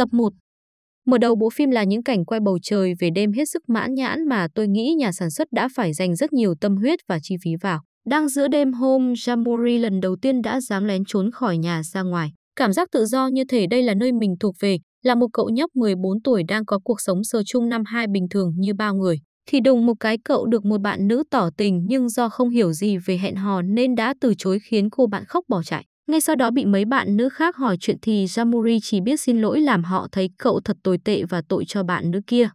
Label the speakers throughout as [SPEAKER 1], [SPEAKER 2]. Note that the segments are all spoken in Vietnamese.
[SPEAKER 1] Tập 1 Mở đầu bộ phim là những cảnh quay bầu trời về đêm hết sức mãn nhãn mà tôi nghĩ nhà sản xuất đã phải dành rất nhiều tâm huyết và chi phí vào. Đang giữa đêm hôm, Jamboree lần đầu tiên đã dám lén trốn khỏi nhà ra ngoài. Cảm giác tự do như thể đây là nơi mình thuộc về, là một cậu nhóc 14 tuổi đang có cuộc sống sơ chung năm hai bình thường như bao người. Thì đùng một cái cậu được một bạn nữ tỏ tình nhưng do không hiểu gì về hẹn hò nên đã từ chối khiến cô bạn khóc bỏ chạy. Ngay sau đó bị mấy bạn nữ khác hỏi chuyện thì Jamuri chỉ biết xin lỗi làm họ thấy cậu thật tồi tệ và tội cho bạn nữ kia.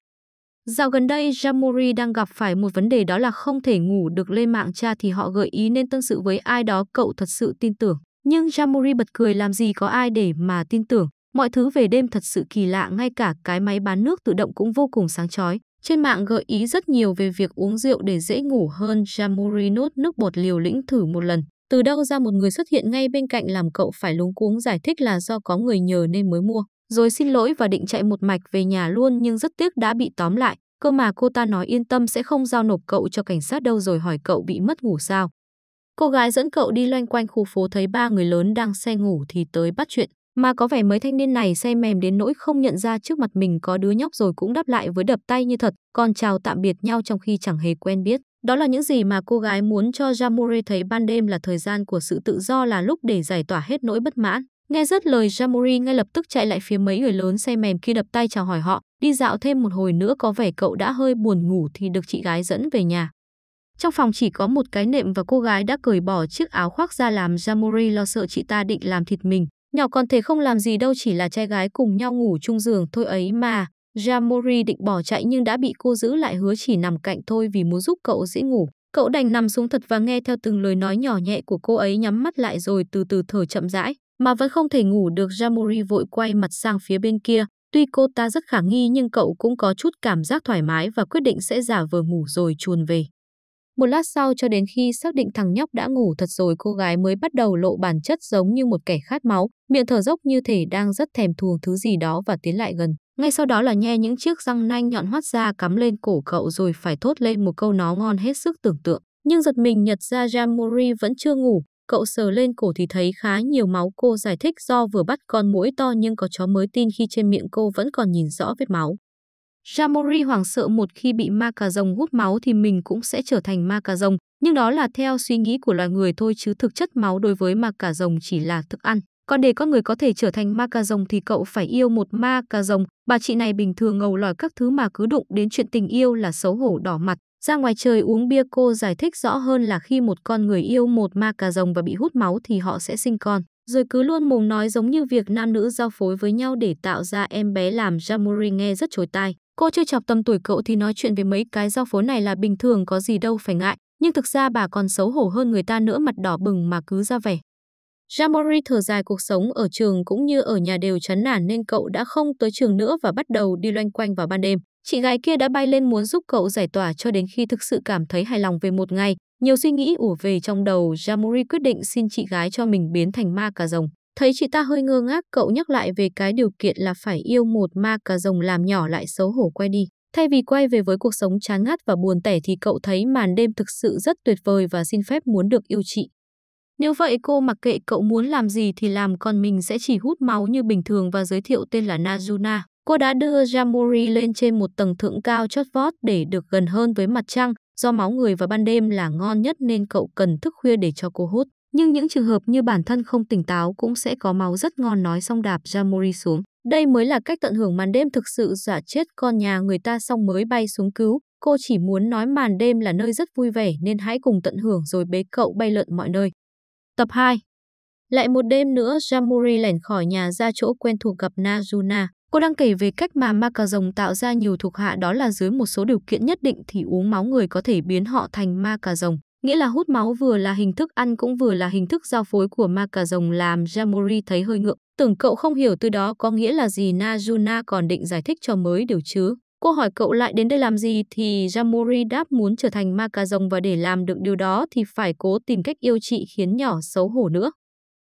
[SPEAKER 1] Dạo gần đây, Jamuri đang gặp phải một vấn đề đó là không thể ngủ được lên mạng cha thì họ gợi ý nên tâm sự với ai đó cậu thật sự tin tưởng. Nhưng Jamuri bật cười làm gì có ai để mà tin tưởng. Mọi thứ về đêm thật sự kỳ lạ ngay cả cái máy bán nước tự động cũng vô cùng sáng chói. Trên mạng gợi ý rất nhiều về việc uống rượu để dễ ngủ hơn Jamuri nốt nước bột liều lĩnh thử một lần. Từ đâu ra một người xuất hiện ngay bên cạnh làm cậu phải lúng cuống giải thích là do có người nhờ nên mới mua, rồi xin lỗi và định chạy một mạch về nhà luôn nhưng rất tiếc đã bị tóm lại. Cơ mà cô ta nói yên tâm sẽ không giao nộp cậu cho cảnh sát đâu rồi hỏi cậu bị mất ngủ sao. Cô gái dẫn cậu đi loanh quanh khu phố thấy ba người lớn đang xe ngủ thì tới bắt chuyện. Mà có vẻ mấy thanh niên này say mềm đến nỗi không nhận ra trước mặt mình có đứa nhóc rồi cũng đáp lại với đập tay như thật, còn chào tạm biệt nhau trong khi chẳng hề quen biết. Đó là những gì mà cô gái muốn cho Jamore thấy ban đêm là thời gian của sự tự do là lúc để giải tỏa hết nỗi bất mãn. Nghe rất lời Jamuri ngay lập tức chạy lại phía mấy người lớn say mềm khi đập tay chào hỏi họ, đi dạo thêm một hồi nữa có vẻ cậu đã hơi buồn ngủ thì được chị gái dẫn về nhà. Trong phòng chỉ có một cái nệm và cô gái đã cởi bỏ chiếc áo khoác ra làm Jamuri lo sợ chị ta định làm thịt mình. Nhỏ còn thế không làm gì đâu chỉ là trai gái cùng nhau ngủ chung giường thôi ấy mà. Jamori định bỏ chạy nhưng đã bị cô giữ lại hứa chỉ nằm cạnh thôi vì muốn giúp cậu dễ ngủ. Cậu đành nằm xuống thật và nghe theo từng lời nói nhỏ nhẹ của cô ấy nhắm mắt lại rồi từ từ thở chậm rãi. Mà vẫn không thể ngủ được Jamori vội quay mặt sang phía bên kia. Tuy cô ta rất khả nghi nhưng cậu cũng có chút cảm giác thoải mái và quyết định sẽ giả vờ ngủ rồi chuồn về. Một lát sau cho đến khi xác định thằng nhóc đã ngủ thật rồi cô gái mới bắt đầu lộ bản chất giống như một kẻ khát máu, miệng thở dốc như thể đang rất thèm thuồng thứ gì đó và tiến lại gần. Ngay sau đó là nhe những chiếc răng nanh nhọn hoắt ra cắm lên cổ cậu rồi phải thốt lên một câu nó ngon hết sức tưởng tượng. Nhưng giật mình nhật ra Jamori vẫn chưa ngủ, cậu sờ lên cổ thì thấy khá nhiều máu cô giải thích do vừa bắt con muỗi to nhưng có chó mới tin khi trên miệng cô vẫn còn nhìn rõ vết máu. Jamori hoảng sợ một khi bị ma cà rồng hút máu thì mình cũng sẽ trở thành ma cà rồng, nhưng đó là theo suy nghĩ của loài người thôi chứ thực chất máu đối với ma cà rồng chỉ là thức ăn. Còn để con người có thể trở thành ma cà rồng thì cậu phải yêu một ma cà rồng. Bà chị này bình thường ngầu lòi các thứ mà cứ đụng đến chuyện tình yêu là xấu hổ đỏ mặt. Ra ngoài trời uống bia cô giải thích rõ hơn là khi một con người yêu một ma cà rồng và bị hút máu thì họ sẽ sinh con. Rồi cứ luôn mồm nói giống như việc nam nữ giao phối với nhau để tạo ra em bé làm Jamuri nghe rất chối tai. Cô chưa chọc tâm tuổi cậu thì nói chuyện về mấy cái rau phố này là bình thường có gì đâu phải ngại, nhưng thực ra bà còn xấu hổ hơn người ta nữa mặt đỏ bừng mà cứ ra vẻ. Jamori thở dài cuộc sống ở trường cũng như ở nhà đều chán nản nên cậu đã không tới trường nữa và bắt đầu đi loanh quanh vào ban đêm. Chị gái kia đã bay lên muốn giúp cậu giải tỏa cho đến khi thực sự cảm thấy hài lòng về một ngày. Nhiều suy nghĩ ủa về trong đầu, Jamori quyết định xin chị gái cho mình biến thành ma cà rồng. Thấy chị ta hơi ngơ ngác, cậu nhắc lại về cái điều kiện là phải yêu một ma cà rồng làm nhỏ lại xấu hổ quay đi. Thay vì quay về với cuộc sống chán ngắt và buồn tẻ thì cậu thấy màn đêm thực sự rất tuyệt vời và xin phép muốn được yêu chị. Nếu vậy cô mặc kệ cậu muốn làm gì thì làm còn mình sẽ chỉ hút máu như bình thường và giới thiệu tên là Najuna. Cô đã đưa Jamori lên trên một tầng thượng cao chót vót để được gần hơn với mặt trăng. Do máu người vào ban đêm là ngon nhất nên cậu cần thức khuya để cho cô hút nhưng những trường hợp như bản thân không tỉnh táo cũng sẽ có máu rất ngon nói xong đạp Jamori xuống. Đây mới là cách tận hưởng màn đêm thực sự giả chết con nhà người ta xong mới bay xuống cứu. Cô chỉ muốn nói màn đêm là nơi rất vui vẻ nên hãy cùng tận hưởng rồi bế cậu bay lượn mọi nơi. Tập 2 Lại một đêm nữa, Jamuri lẻn khỏi nhà ra chỗ quen thuộc gặp Najuna. Cô đang kể về cách mà ma cà rồng tạo ra nhiều thuộc hạ đó là dưới một số điều kiện nhất định thì uống máu người có thể biến họ thành ma cà rồng nghĩa là hút máu vừa là hình thức ăn cũng vừa là hình thức giao phối của ma cà rồng làm Jamori thấy hơi ngượng. Tưởng cậu không hiểu từ đó có nghĩa là gì Najuna còn định giải thích cho mới điều chứ. Cô hỏi cậu lại đến đây làm gì thì Jamori đáp muốn trở thành ma cà rồng và để làm được điều đó thì phải cố tìm cách yêu chị khiến nhỏ xấu hổ nữa.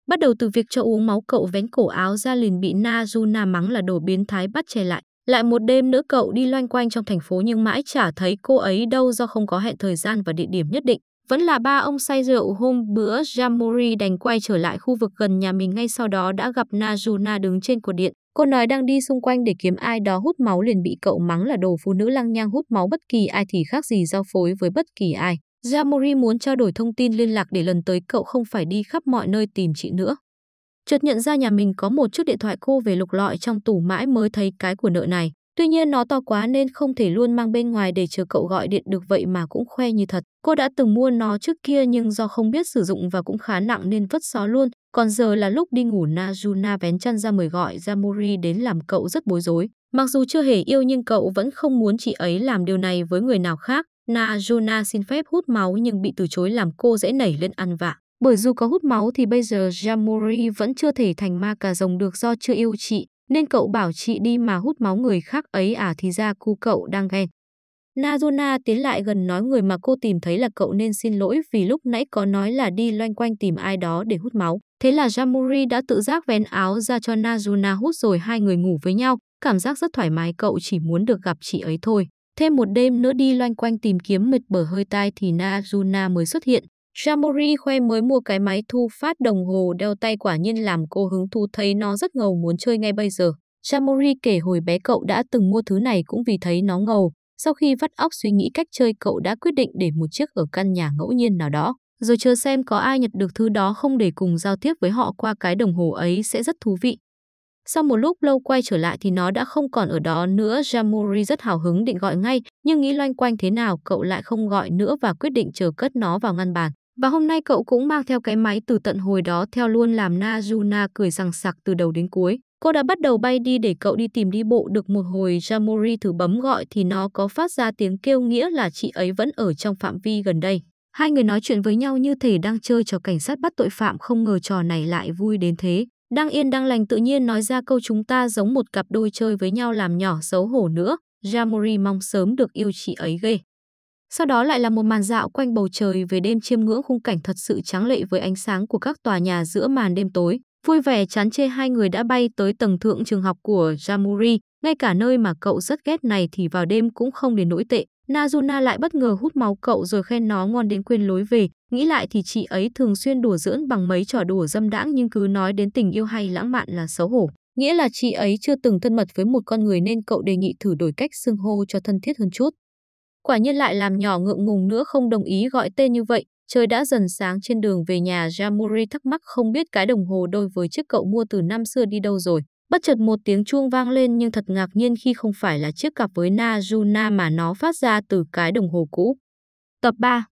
[SPEAKER 1] Bắt đầu từ việc cho uống máu cậu vén cổ áo ra liền bị Najuna mắng là đồ biến thái bắt che lại. Lại một đêm nữa cậu đi loanh quanh trong thành phố nhưng mãi chả thấy cô ấy đâu do không có hẹn thời gian và địa điểm nhất định. Vẫn là ba ông say rượu hôm bữa Jamori đành quay trở lại khu vực gần nhà mình ngay sau đó đã gặp Najuna đứng trên cột điện. Cô nói đang đi xung quanh để kiếm ai đó hút máu liền bị cậu mắng là đồ phụ nữ lăng nhang hút máu bất kỳ ai thì khác gì giao phối với bất kỳ ai. Jamori muốn trao đổi thông tin liên lạc để lần tới cậu không phải đi khắp mọi nơi tìm chị nữa. Chợt nhận ra nhà mình có một chiếc điện thoại cô về lục lọi trong tủ mãi mới thấy cái của nợ này. Tuy nhiên nó to quá nên không thể luôn mang bên ngoài để chờ cậu gọi điện được vậy mà cũng khoe như thật. Cô đã từng mua nó trước kia nhưng do không biết sử dụng và cũng khá nặng nên vứt xó luôn. Còn giờ là lúc đi ngủ Najuna vén chân ra mời gọi Jamori đến làm cậu rất bối rối. Mặc dù chưa hề yêu nhưng cậu vẫn không muốn chị ấy làm điều này với người nào khác. Najuna xin phép hút máu nhưng bị từ chối làm cô dễ nảy lên ăn vạ. Bởi dù có hút máu thì bây giờ Jamori vẫn chưa thể thành ma cà rồng được do chưa yêu chị. Nên cậu bảo chị đi mà hút máu người khác ấy à thì ra cu cậu đang ghen. Nazuna tiến lại gần nói người mà cô tìm thấy là cậu nên xin lỗi vì lúc nãy có nói là đi loanh quanh tìm ai đó để hút máu. Thế là Jamuri đã tự giác vén áo ra cho Nazuna hút rồi hai người ngủ với nhau. Cảm giác rất thoải mái cậu chỉ muốn được gặp chị ấy thôi. Thêm một đêm nữa đi loanh quanh tìm kiếm mệt bở hơi tai thì Nazuna mới xuất hiện. Jamori khoe mới mua cái máy thu phát đồng hồ đeo tay quả nhiên làm cô hứng thú thấy nó rất ngầu muốn chơi ngay bây giờ. Jamori kể hồi bé cậu đã từng mua thứ này cũng vì thấy nó ngầu. Sau khi vắt óc suy nghĩ cách chơi cậu đã quyết định để một chiếc ở căn nhà ngẫu nhiên nào đó. Rồi chờ xem có ai nhặt được thứ đó không để cùng giao tiếp với họ qua cái đồng hồ ấy sẽ rất thú vị. Sau một lúc lâu quay trở lại thì nó đã không còn ở đó nữa. Jamori rất hào hứng định gọi ngay, nhưng nghĩ loanh quanh thế nào cậu lại không gọi nữa và quyết định chờ cất nó vào ngăn bàn. Và hôm nay cậu cũng mang theo cái máy từ tận hồi đó theo luôn làm Na Juna cười rằng sặc từ đầu đến cuối. Cô đã bắt đầu bay đi để cậu đi tìm đi bộ được một hồi Jamori thử bấm gọi thì nó có phát ra tiếng kêu nghĩa là chị ấy vẫn ở trong phạm vi gần đây. Hai người nói chuyện với nhau như thể đang chơi trò cảnh sát bắt tội phạm không ngờ trò này lại vui đến thế. Đang yên đang lành tự nhiên nói ra câu chúng ta giống một cặp đôi chơi với nhau làm nhỏ xấu hổ nữa. Jamori mong sớm được yêu chị ấy ghê. Sau đó lại là một màn dạo quanh bầu trời về đêm chiêm ngưỡng khung cảnh thật sự tráng lệ với ánh sáng của các tòa nhà giữa màn đêm tối. Vui vẻ chán chê hai người đã bay tới tầng thượng trường học của Jamuri, ngay cả nơi mà cậu rất ghét này thì vào đêm cũng không đến nỗi tệ. Nazuna lại bất ngờ hút máu cậu rồi khen nó ngon đến quên lối về. Nghĩ lại thì chị ấy thường xuyên đùa giỡn bằng mấy trò đùa dâm đãng nhưng cứ nói đến tình yêu hay lãng mạn là xấu hổ. Nghĩa là chị ấy chưa từng thân mật với một con người nên cậu đề nghị thử đổi cách xưng hô cho thân thiết hơn chút. Quả nhiên lại làm nhỏ ngượng ngùng nữa không đồng ý gọi tên như vậy. Trời đã dần sáng trên đường về nhà Jamuri thắc mắc không biết cái đồng hồ đôi với chiếc cậu mua từ năm xưa đi đâu rồi. Bất chợt một tiếng chuông vang lên nhưng thật ngạc nhiên khi không phải là chiếc cặp với Najuna mà nó phát ra từ cái đồng hồ cũ. Tập 3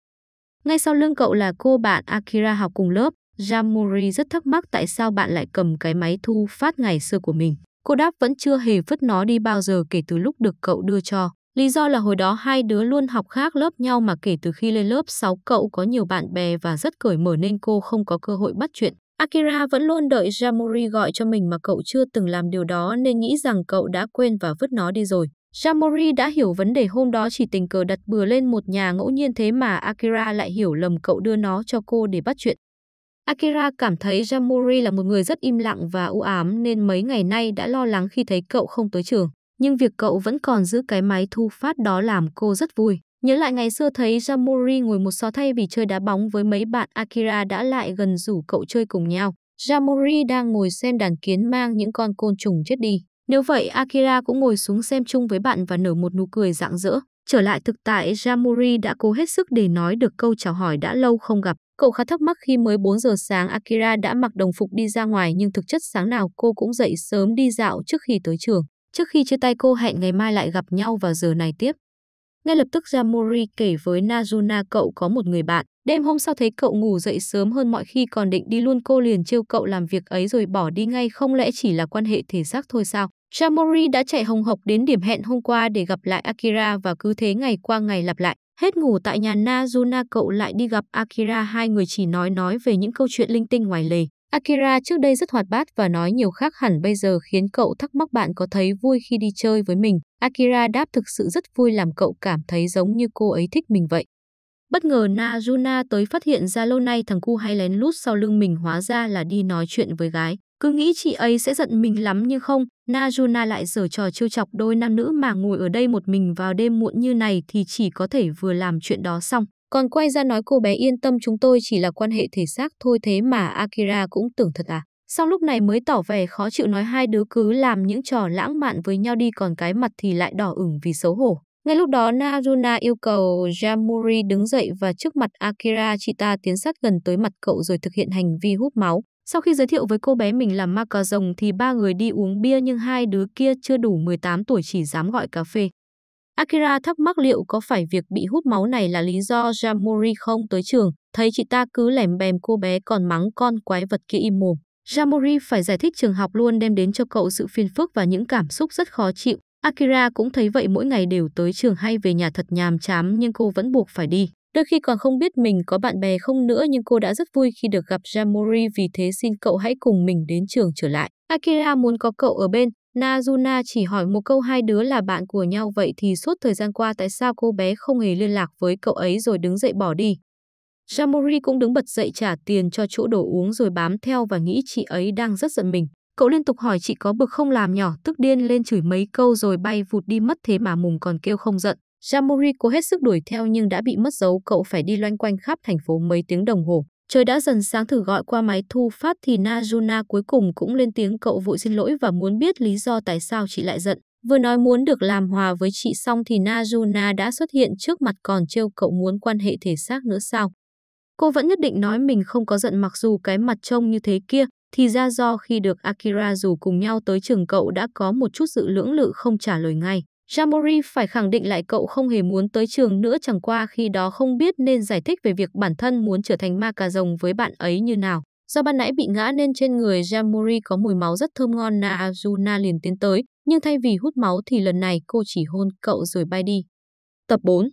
[SPEAKER 1] Ngay sau lưng cậu là cô bạn Akira học cùng lớp. Jamuri rất thắc mắc tại sao bạn lại cầm cái máy thu phát ngày xưa của mình. Cô đáp vẫn chưa hề vứt nó đi bao giờ kể từ lúc được cậu đưa cho. Lý do là hồi đó hai đứa luôn học khác lớp nhau mà kể từ khi lên lớp 6 cậu có nhiều bạn bè và rất cởi mở nên cô không có cơ hội bắt chuyện. Akira vẫn luôn đợi Jamori gọi cho mình mà cậu chưa từng làm điều đó nên nghĩ rằng cậu đã quên và vứt nó đi rồi. Jamori đã hiểu vấn đề hôm đó chỉ tình cờ đặt bừa lên một nhà ngẫu nhiên thế mà Akira lại hiểu lầm cậu đưa nó cho cô để bắt chuyện. Akira cảm thấy Jamori là một người rất im lặng và u ám nên mấy ngày nay đã lo lắng khi thấy cậu không tới trường nhưng việc cậu vẫn còn giữ cái máy thu phát đó làm cô rất vui. Nhớ lại ngày xưa thấy Jamori ngồi một so thay vì chơi đá bóng với mấy bạn Akira đã lại gần rủ cậu chơi cùng nhau. Jamori đang ngồi xem đàn kiến mang những con côn trùng chết đi. Nếu vậy, Akira cũng ngồi xuống xem chung với bạn và nở một nụ cười rạng rỡ. Trở lại thực tại, Jamori đã cố hết sức để nói được câu chào hỏi đã lâu không gặp. Cậu khá thắc mắc khi mới 4 giờ sáng Akira đã mặc đồng phục đi ra ngoài nhưng thực chất sáng nào cô cũng dậy sớm đi dạo trước khi tới trường. Trước khi chia tay cô hẹn ngày mai lại gặp nhau vào giờ này tiếp. Ngay lập tức Jamori kể với Nazuna cậu có một người bạn. Đêm hôm sau thấy cậu ngủ dậy sớm hơn mọi khi còn định đi luôn cô liền trêu cậu làm việc ấy rồi bỏ đi ngay không lẽ chỉ là quan hệ thể xác thôi sao. Jamori đã chạy hồng hộc đến điểm hẹn hôm qua để gặp lại Akira và cứ thế ngày qua ngày lặp lại. Hết ngủ tại nhà Nazuna cậu lại đi gặp Akira hai người chỉ nói nói về những câu chuyện linh tinh ngoài lề. Akira trước đây rất hoạt bát và nói nhiều khác hẳn bây giờ khiến cậu thắc mắc bạn có thấy vui khi đi chơi với mình. Akira đáp thực sự rất vui làm cậu cảm thấy giống như cô ấy thích mình vậy. Bất ngờ Najuna tới phát hiện ra lâu nay thằng cu hay lén lút sau lưng mình hóa ra là đi nói chuyện với gái. Cứ nghĩ chị ấy sẽ giận mình lắm nhưng không, Najuna lại giở trò trêu chọc đôi nam nữ mà ngồi ở đây một mình vào đêm muộn như này thì chỉ có thể vừa làm chuyện đó xong, còn quay ra nói cô bé yên tâm chúng tôi chỉ là quan hệ thể xác thôi thế mà Akira cũng tưởng thật à. Sau lúc này mới tỏ vẻ khó chịu nói hai đứa cứ làm những trò lãng mạn với nhau đi còn cái mặt thì lại đỏ ửng vì xấu hổ. Ngay lúc đó Naruna yêu cầu Yamuri đứng dậy và trước mặt Akira chị ta tiến sát gần tới mặt cậu rồi thực hiện hành vi hút máu. Sau khi giới thiệu với cô bé mình là ma cà rồng thì ba người đi uống bia nhưng hai đứa kia chưa đủ 18 tuổi chỉ dám gọi cà phê. Akira thắc mắc liệu có phải việc bị hút máu này là lý do Jamori không tới trường, thấy chị ta cứ lẻm bèm cô bé còn mắng con quái vật kia im mồm. Jamori phải giải thích trường học luôn đem đến cho cậu sự phiền phức và những cảm xúc rất khó chịu. Akira cũng thấy vậy mỗi ngày đều tới trường hay về nhà thật nhàm chám nhưng cô vẫn buộc phải đi. Đôi khi còn không biết mình có bạn bè không nữa nhưng cô đã rất vui khi được gặp Jamori vì thế xin cậu hãy cùng mình đến trường trở lại. Akira muốn có cậu ở bên, Najuna chỉ hỏi một câu hai đứa là bạn của nhau vậy thì suốt thời gian qua tại sao cô bé không hề liên lạc với cậu ấy rồi đứng dậy bỏ đi. Jamori cũng đứng bật dậy trả tiền cho chỗ đồ uống rồi bám theo và nghĩ chị ấy đang rất giận mình. Cậu liên tục hỏi chị có bực không làm nhỏ tức điên lên chửi mấy câu rồi bay vụt đi mất thế mà mùng còn kêu không giận. Jamori cố hết sức đuổi theo nhưng đã bị mất dấu cậu phải đi loanh quanh khắp thành phố mấy tiếng đồng hồ. Trời đã dần sáng thử gọi qua máy thu phát thì Najuna cuối cùng cũng lên tiếng cậu vội xin lỗi và muốn biết lý do tại sao chị lại giận. Vừa nói muốn được làm hòa với chị xong thì Najuna đã xuất hiện trước mặt còn trêu cậu muốn quan hệ thể xác nữa sao. Cô vẫn nhất định nói mình không có giận mặc dù cái mặt trông như thế kia, thì ra do khi được Akira rủ cùng nhau tới trường cậu đã có một chút sự lưỡng lự không trả lời ngay. Jamori phải khẳng định lại cậu không hề muốn tới trường nữa chẳng qua khi đó không biết nên giải thích về việc bản thân muốn trở thành ma cà rồng với bạn ấy như nào. Do ban nãy bị ngã nên trên người Jamori có mùi máu rất thơm ngon na Azuna liền tiến tới, nhưng thay vì hút máu thì lần này cô chỉ hôn cậu rồi bay đi. Tập 4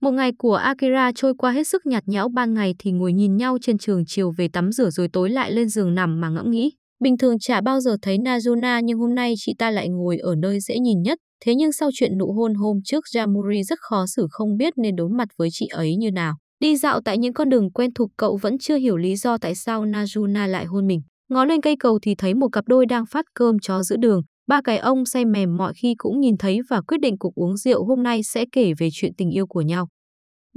[SPEAKER 1] Một ngày của Akira trôi qua hết sức nhạt nhẽo ban ngày thì ngồi nhìn nhau trên trường chiều về tắm rửa rồi tối lại lên giường nằm mà ngẫm nghĩ. Bình thường chả bao giờ thấy Nazuna nhưng hôm nay chị ta lại ngồi ở nơi dễ nhìn nhất, Thế nhưng sau chuyện nụ hôn hôm trước Jamuri rất khó xử không biết nên đối mặt với chị ấy như nào. Đi dạo tại những con đường quen thuộc cậu vẫn chưa hiểu lý do tại sao Najuna lại hôn mình. Ngó lên cây cầu thì thấy một cặp đôi đang phát cơm chó giữa đường. Ba cái ông say mềm mọi khi cũng nhìn thấy và quyết định cuộc uống rượu hôm nay sẽ kể về chuyện tình yêu của nhau.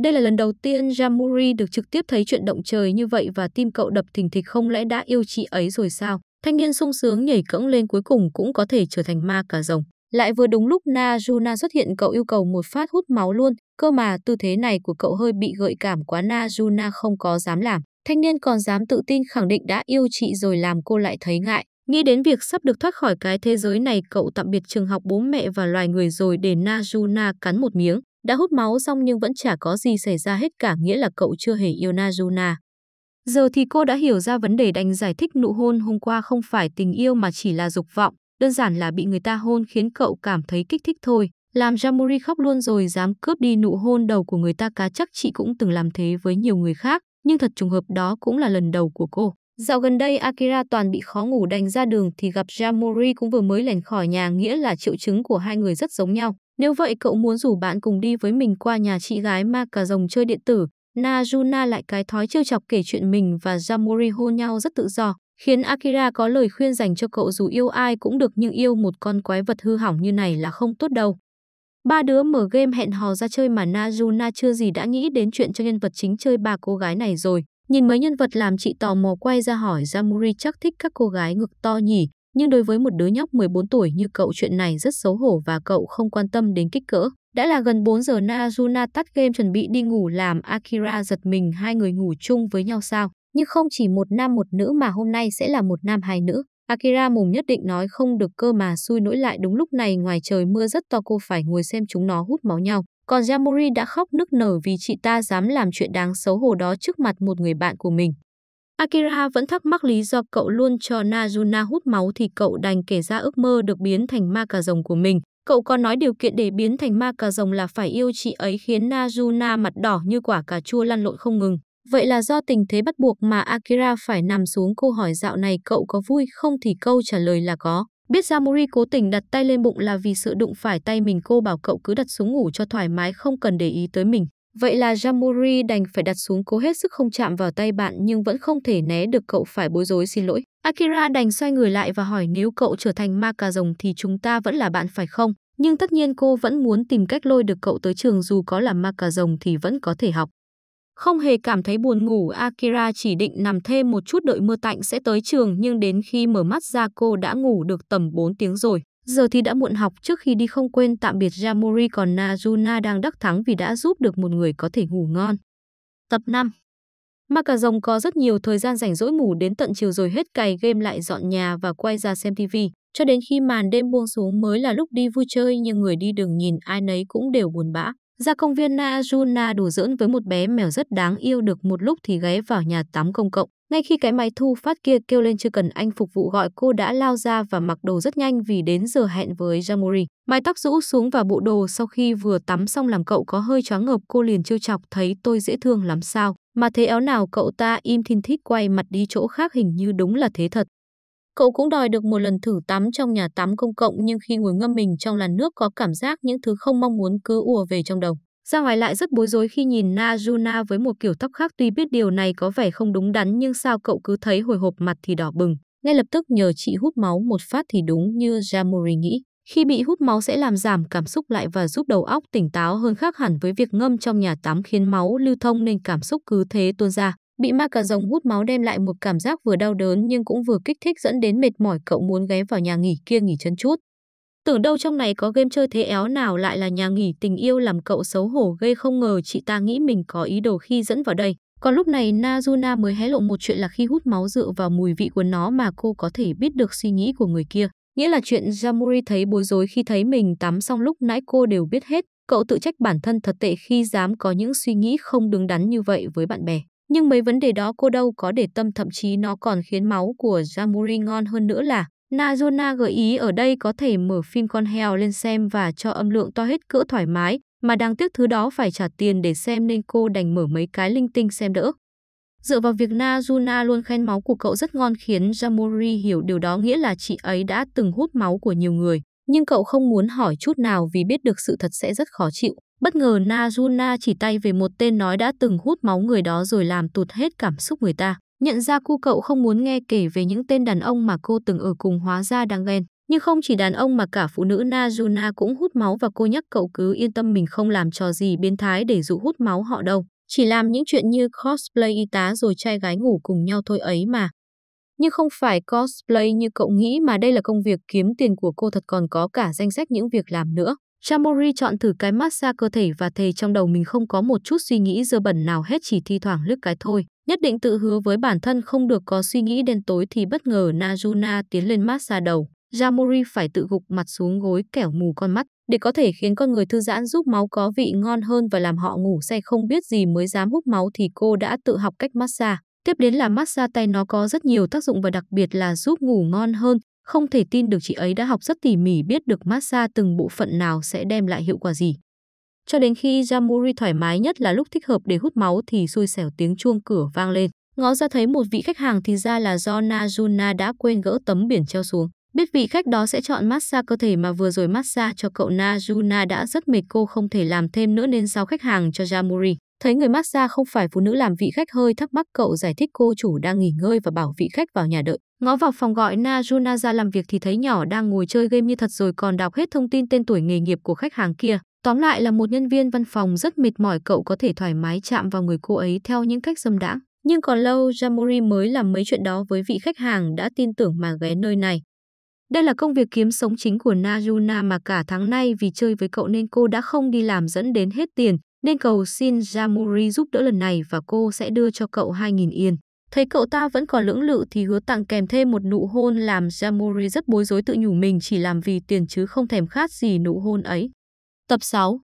[SPEAKER 1] Đây là lần đầu tiên Jamuri được trực tiếp thấy chuyện động trời như vậy và tim cậu đập thình thịch không lẽ đã yêu chị ấy rồi sao? Thanh niên sung sướng nhảy cẫng lên cuối cùng cũng có thể trở thành ma cả rồng. Lại vừa đúng lúc Na Juna xuất hiện cậu yêu cầu một phát hút máu luôn, cơ mà tư thế này của cậu hơi bị gợi cảm quá Na Juna không có dám làm. Thanh niên còn dám tự tin khẳng định đã yêu chị rồi làm cô lại thấy ngại. Nghĩ đến việc sắp được thoát khỏi cái thế giới này cậu tạm biệt trường học bố mẹ và loài người rồi để Na Juna cắn một miếng. Đã hút máu xong nhưng vẫn chả có gì xảy ra hết cả nghĩa là cậu chưa hề yêu Na Juna. Giờ thì cô đã hiểu ra vấn đề đành giải thích nụ hôn hôm qua không phải tình yêu mà chỉ là dục vọng đơn giản là bị người ta hôn khiến cậu cảm thấy kích thích thôi. Làm Jamuri khóc luôn rồi dám cướp đi nụ hôn đầu của người ta cá chắc chị cũng từng làm thế với nhiều người khác, nhưng thật trùng hợp đó cũng là lần đầu của cô. Dạo gần đây Akira toàn bị khó ngủ đành ra đường thì gặp Jamuri cũng vừa mới lẻn khỏi nhà nghĩa là triệu chứng của hai người rất giống nhau. Nếu vậy cậu muốn rủ bạn cùng đi với mình qua nhà chị gái ma cà rồng chơi điện tử, Najuna lại cái thói trêu chọc kể chuyện mình và Jamuri hôn nhau rất tự do khiến Akira có lời khuyên dành cho cậu dù yêu ai cũng được nhưng yêu một con quái vật hư hỏng như này là không tốt đâu. Ba đứa mở game hẹn hò ra chơi mà Najuna chưa gì đã nghĩ đến chuyện cho nhân vật chính chơi ba cô gái này rồi. Nhìn mấy nhân vật làm chị tò mò quay ra hỏi Jamuri chắc thích các cô gái ngực to nhỉ, nhưng đối với một đứa nhóc 14 tuổi như cậu chuyện này rất xấu hổ và cậu không quan tâm đến kích cỡ. Đã là gần 4 giờ Najuna tắt game chuẩn bị đi ngủ làm Akira giật mình hai người ngủ chung với nhau sao. Nhưng không chỉ một nam một nữ mà hôm nay sẽ là một nam hai nữ. Akira mùng nhất định nói không được cơ mà xui nỗi lại đúng lúc này ngoài trời mưa rất to cô phải ngồi xem chúng nó hút máu nhau. Còn Yamori đã khóc nức nở vì chị ta dám làm chuyện đáng xấu hổ đó trước mặt một người bạn của mình. Akira vẫn thắc mắc lý do cậu luôn cho Najuna hút máu thì cậu đành kể ra ước mơ được biến thành ma cà rồng của mình. Cậu còn nói điều kiện để biến thành ma cà rồng là phải yêu chị ấy khiến Najuna mặt đỏ như quả cà chua lăn lộn không ngừng. Vậy là do tình thế bắt buộc mà Akira phải nằm xuống câu hỏi dạo này cậu có vui không thì câu trả lời là có. Biết ra cố tình đặt tay lên bụng là vì sự đụng phải tay mình cô bảo cậu cứ đặt xuống ngủ cho thoải mái không cần để ý tới mình. Vậy là Jamori đành phải đặt xuống cố hết sức không chạm vào tay bạn nhưng vẫn không thể né được cậu phải bối rối xin lỗi. Akira đành xoay người lại và hỏi nếu cậu trở thành ma cà rồng thì chúng ta vẫn là bạn phải không? Nhưng tất nhiên cô vẫn muốn tìm cách lôi được cậu tới trường dù có là ma cà rồng thì vẫn có thể học. Không hề cảm thấy buồn ngủ, Akira chỉ định nằm thêm một chút đợi mưa tạnh sẽ tới trường nhưng đến khi mở mắt ra cô đã ngủ được tầm 4 tiếng rồi. Giờ thì đã muộn học trước khi đi không quên tạm biệt Yamori còn Najuna đang đắc thắng vì đã giúp được một người có thể ngủ ngon. Tập 5 Mà có rất nhiều thời gian rảnh rỗi ngủ đến tận chiều rồi hết cày game lại dọn nhà và quay ra xem TV. Cho đến khi màn đêm buông xuống mới là lúc đi vui chơi nhưng người đi đường nhìn ai nấy cũng đều buồn bã. Ra công viên Najuna đủ dưỡng với một bé mèo rất đáng yêu được một lúc thì ghé vào nhà tắm công cộng. Ngay khi cái máy thu phát kia kêu lên chưa cần anh phục vụ gọi cô đã lao ra và mặc đồ rất nhanh vì đến giờ hẹn với Jamori. Mái tóc rũ xuống và bộ đồ sau khi vừa tắm xong làm cậu có hơi choáng ngợp cô liền trêu chọc thấy tôi dễ thương lắm sao. Mà thế éo nào cậu ta im thiên thít quay mặt đi chỗ khác hình như đúng là thế thật. Cậu cũng đòi được một lần thử tắm trong nhà tắm công cộng nhưng khi ngồi ngâm mình trong làn nước có cảm giác những thứ không mong muốn cứ ùa về trong đầu. Ra ngoài lại rất bối rối khi nhìn Najuna với một kiểu tóc khác tuy biết điều này có vẻ không đúng đắn nhưng sao cậu cứ thấy hồi hộp mặt thì đỏ bừng. Ngay lập tức nhờ chị hút máu một phát thì đúng như Jamori nghĩ. Khi bị hút máu sẽ làm giảm cảm xúc lại và giúp đầu óc tỉnh táo hơn khác hẳn với việc ngâm trong nhà tắm khiến máu lưu thông nên cảm xúc cứ thế tuôn ra. Bị ma cà rồng hút máu đem lại một cảm giác vừa đau đớn nhưng cũng vừa kích thích dẫn đến mệt mỏi cậu muốn ghé vào nhà nghỉ kia nghỉ chân chút. Tưởng đâu trong này có game chơi thế éo nào lại là nhà nghỉ tình yêu làm cậu xấu hổ ghê không ngờ chị ta nghĩ mình có ý đồ khi dẫn vào đây. Còn lúc này Nazuna mới hé lộ một chuyện là khi hút máu dựa vào mùi vị của nó mà cô có thể biết được suy nghĩ của người kia. Nghĩa là chuyện Jamuri thấy bối rối khi thấy mình tắm xong lúc nãy cô đều biết hết. Cậu tự trách bản thân thật tệ khi dám có những suy nghĩ không đứng đắn như vậy với bạn bè. Nhưng mấy vấn đề đó cô đâu có để tâm thậm chí nó còn khiến máu của Jamuri ngon hơn nữa là Nazona gợi ý ở đây có thể mở phim con heo lên xem và cho âm lượng to hết cỡ thoải mái, mà đáng tiếc thứ đó phải trả tiền để xem nên cô đành mở mấy cái linh tinh xem đỡ. Dựa vào việc Nazuna luôn khen máu của cậu rất ngon khiến Jamuri hiểu điều đó nghĩa là chị ấy đã từng hút máu của nhiều người nhưng cậu không muốn hỏi chút nào vì biết được sự thật sẽ rất khó chịu. Bất ngờ Najuna chỉ tay về một tên nói đã từng hút máu người đó rồi làm tụt hết cảm xúc người ta. Nhận ra cu cậu không muốn nghe kể về những tên đàn ông mà cô từng ở cùng hóa ra đang ghen. Nhưng không chỉ đàn ông mà cả phụ nữ Najuna cũng hút máu và cô nhắc cậu cứ yên tâm mình không làm trò gì biến thái để dụ hút máu họ đâu. Chỉ làm những chuyện như cosplay y tá rồi trai gái ngủ cùng nhau thôi ấy mà. Nhưng không phải cosplay như cậu nghĩ mà đây là công việc kiếm tiền của cô thật còn có cả danh sách những việc làm nữa. Chamori chọn thử cái massage cơ thể và thề trong đầu mình không có một chút suy nghĩ dơ bẩn nào hết chỉ thi thoảng lướt cái thôi. Nhất định tự hứa với bản thân không được có suy nghĩ đen tối thì bất ngờ Najuna tiến lên massage đầu. Jamori phải tự gục mặt xuống gối kẻo mù con mắt để có thể khiến con người thư giãn giúp máu có vị ngon hơn và làm họ ngủ say không biết gì mới dám hút máu thì cô đã tự học cách massage. Tiếp đến là massage tay nó có rất nhiều tác dụng và đặc biệt là giúp ngủ ngon hơn. Không thể tin được chị ấy đã học rất tỉ mỉ biết được massage từng bộ phận nào sẽ đem lại hiệu quả gì. Cho đến khi Jamuri thoải mái nhất là lúc thích hợp để hút máu thì xui xẻo tiếng chuông cửa vang lên. Ngó ra thấy một vị khách hàng thì ra là do Najuna đã quên gỡ tấm biển treo xuống. Biết vị khách đó sẽ chọn massage cơ thể mà vừa rồi massage cho cậu Najuna đã rất mệt cô không thể làm thêm nữa nên giao khách hàng cho Jamuri. Thấy người massage không phải phụ nữ làm vị khách hơi thắc mắc cậu giải thích cô chủ đang nghỉ ngơi và bảo vị khách vào nhà đợi. Ngó vào phòng gọi Najuna ra làm việc thì thấy nhỏ đang ngồi chơi game như thật rồi còn đọc hết thông tin tên tuổi nghề nghiệp của khách hàng kia. Tóm lại là một nhân viên văn phòng rất mệt mỏi cậu có thể thoải mái chạm vào người cô ấy theo những cách dâm đãng. Nhưng còn lâu Jamori mới làm mấy chuyện đó với vị khách hàng đã tin tưởng mà ghé nơi này. Đây là công việc kiếm sống chính của Najuna mà cả tháng nay vì chơi với cậu nên cô đã không đi làm dẫn đến hết tiền, nên cầu xin Jamuri giúp đỡ lần này và cô sẽ đưa cho cậu 2.000 yên. Thấy cậu ta vẫn còn lưỡng lự thì hứa tặng kèm thêm một nụ hôn làm Jamuri rất bối rối tự nhủ mình chỉ làm vì tiền chứ không thèm khát gì nụ hôn ấy. Tập 6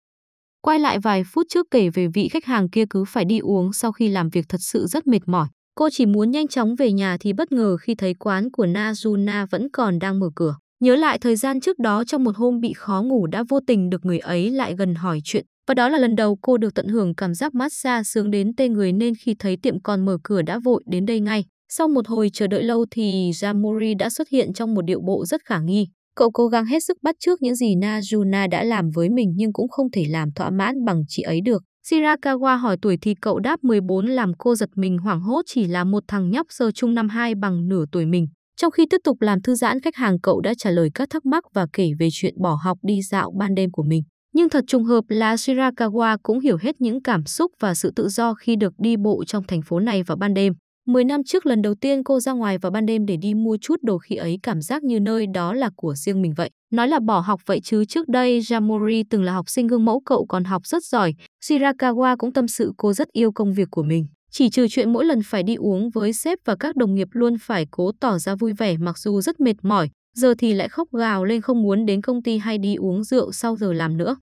[SPEAKER 1] Quay lại vài phút trước kể về vị khách hàng kia cứ phải đi uống sau khi làm việc thật sự rất mệt mỏi. Cô chỉ muốn nhanh chóng về nhà thì bất ngờ khi thấy quán của Najuna vẫn còn đang mở cửa. Nhớ lại thời gian trước đó trong một hôm bị khó ngủ đã vô tình được người ấy lại gần hỏi chuyện và đó là lần đầu cô được tận hưởng cảm giác massage sướng đến tê người nên khi thấy tiệm còn mở cửa đã vội đến đây ngay. Sau một hồi chờ đợi lâu thì Jamori đã xuất hiện trong một điệu bộ rất khả nghi. Cậu cố gắng hết sức bắt chước những gì Najuna đã làm với mình nhưng cũng không thể làm thỏa mãn bằng chị ấy được. Shirakawa hỏi tuổi thì cậu đáp 14 làm cô giật mình hoảng hốt chỉ là một thằng nhóc sơ chung năm 2 bằng nửa tuổi mình. Trong khi tiếp tục làm thư giãn khách hàng cậu đã trả lời các thắc mắc và kể về chuyện bỏ học đi dạo ban đêm của mình. Nhưng thật trùng hợp là Shirakawa cũng hiểu hết những cảm xúc và sự tự do khi được đi bộ trong thành phố này vào ban đêm. 10 năm trước lần đầu tiên cô ra ngoài vào ban đêm để đi mua chút đồ khi ấy cảm giác như nơi đó là của riêng mình vậy. Nói là bỏ học vậy chứ trước đây Jamori từng là học sinh gương mẫu cậu còn học rất giỏi. Shirakawa cũng tâm sự cô rất yêu công việc của mình. Chỉ trừ chuyện mỗi lần phải đi uống với sếp và các đồng nghiệp luôn phải cố tỏ ra vui vẻ mặc dù rất mệt mỏi, giờ thì lại khóc gào lên không muốn đến công ty hay đi uống rượu sau giờ làm nữa.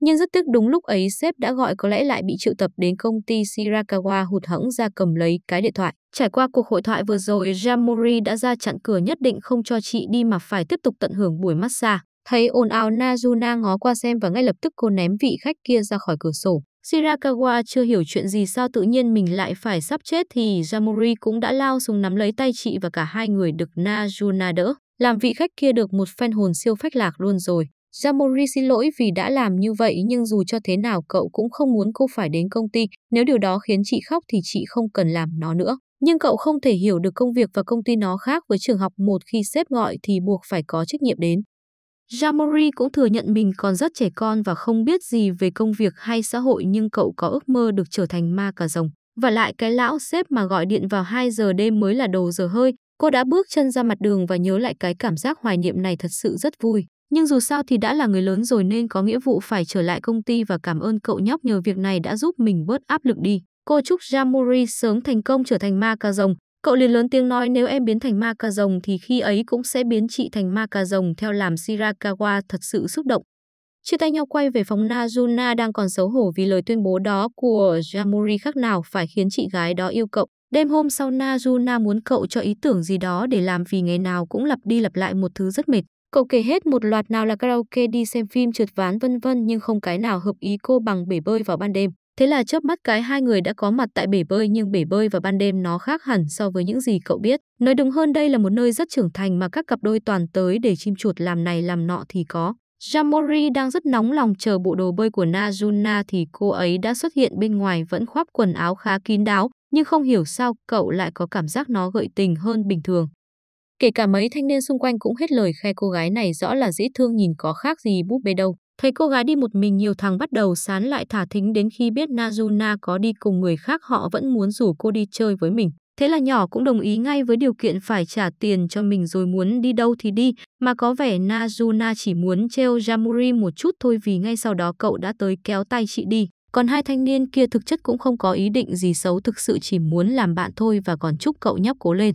[SPEAKER 1] Nhưng rất tiếc đúng lúc ấy sếp đã gọi có lẽ lại bị triệu tập đến công ty Shirakawa hụt hẫng ra cầm lấy cái điện thoại. Trải qua cuộc hội thoại vừa rồi, Jamori đã ra chặn cửa nhất định không cho chị đi mà phải tiếp tục tận hưởng buổi massage. Thấy ồn ào Nazuna ngó qua xem và ngay lập tức cô ném vị khách kia ra khỏi cửa sổ. Shirakawa chưa hiểu chuyện gì sao tự nhiên mình lại phải sắp chết thì Jamori cũng đã lao xuống nắm lấy tay chị và cả hai người được Najuna đỡ làm vị khách kia được một phen hồn siêu phách lạc luôn rồi. Jamori xin lỗi vì đã làm như vậy nhưng dù cho thế nào cậu cũng không muốn cô phải đến công ty, nếu điều đó khiến chị khóc thì chị không cần làm nó nữa. Nhưng cậu không thể hiểu được công việc và công ty nó khác với trường học một khi xếp gọi thì buộc phải có trách nhiệm đến. Jamori cũng thừa nhận mình còn rất trẻ con và không biết gì về công việc hay xã hội nhưng cậu có ước mơ được trở thành ma cà rồng. Và lại cái lão xếp mà gọi điện vào 2 giờ đêm mới là đầu giờ hơi, Cô đã bước chân ra mặt đường và nhớ lại cái cảm giác hoài niệm này thật sự rất vui. Nhưng dù sao thì đã là người lớn rồi nên có nghĩa vụ phải trở lại công ty và cảm ơn cậu nhóc nhờ việc này đã giúp mình bớt áp lực đi. Cô chúc Jamuri sớm thành công trở thành ma cà rồng. Cậu liền lớn tiếng nói nếu em biến thành ma cà rồng thì khi ấy cũng sẽ biến chị thành ma cà rồng theo làm Shirakawa thật sự xúc động. Chia tay nhau quay về phòng Najuna đang còn xấu hổ vì lời tuyên bố đó của Jamuri khác nào phải khiến chị gái đó yêu cậu. Đêm hôm sau Najuna muốn cậu cho ý tưởng gì đó để làm vì ngày nào cũng lặp đi lặp lại một thứ rất mệt. Cậu kể hết một loạt nào là karaoke đi xem phim trượt ván vân vân nhưng không cái nào hợp ý cô bằng bể bơi vào ban đêm. Thế là chớp mắt cái hai người đã có mặt tại bể bơi nhưng bể bơi vào ban đêm nó khác hẳn so với những gì cậu biết. Nói đúng hơn đây là một nơi rất trưởng thành mà các cặp đôi toàn tới để chim chuột làm này làm nọ thì có. Jamori đang rất nóng lòng chờ bộ đồ bơi của Najuna thì cô ấy đã xuất hiện bên ngoài vẫn khoác quần áo khá kín đáo, nhưng không hiểu sao cậu lại có cảm giác nó gợi tình hơn bình thường. Kể cả mấy thanh niên xung quanh cũng hết lời khe cô gái này rõ là dễ thương nhìn có khác gì búp bê đâu. Thấy cô gái đi một mình nhiều thằng bắt đầu sán lại thả thính đến khi biết Najuna có đi cùng người khác họ vẫn muốn rủ cô đi chơi với mình. Thế là nhỏ cũng đồng ý ngay với điều kiện phải trả tiền cho mình rồi muốn đi đâu thì đi, mà có vẻ Najuna chỉ muốn treo Jamuri một chút thôi vì ngay sau đó cậu đã tới kéo tay chị đi. Còn hai thanh niên kia thực chất cũng không có ý định gì xấu thực sự chỉ muốn làm bạn thôi và còn chúc cậu nhóc cố lên.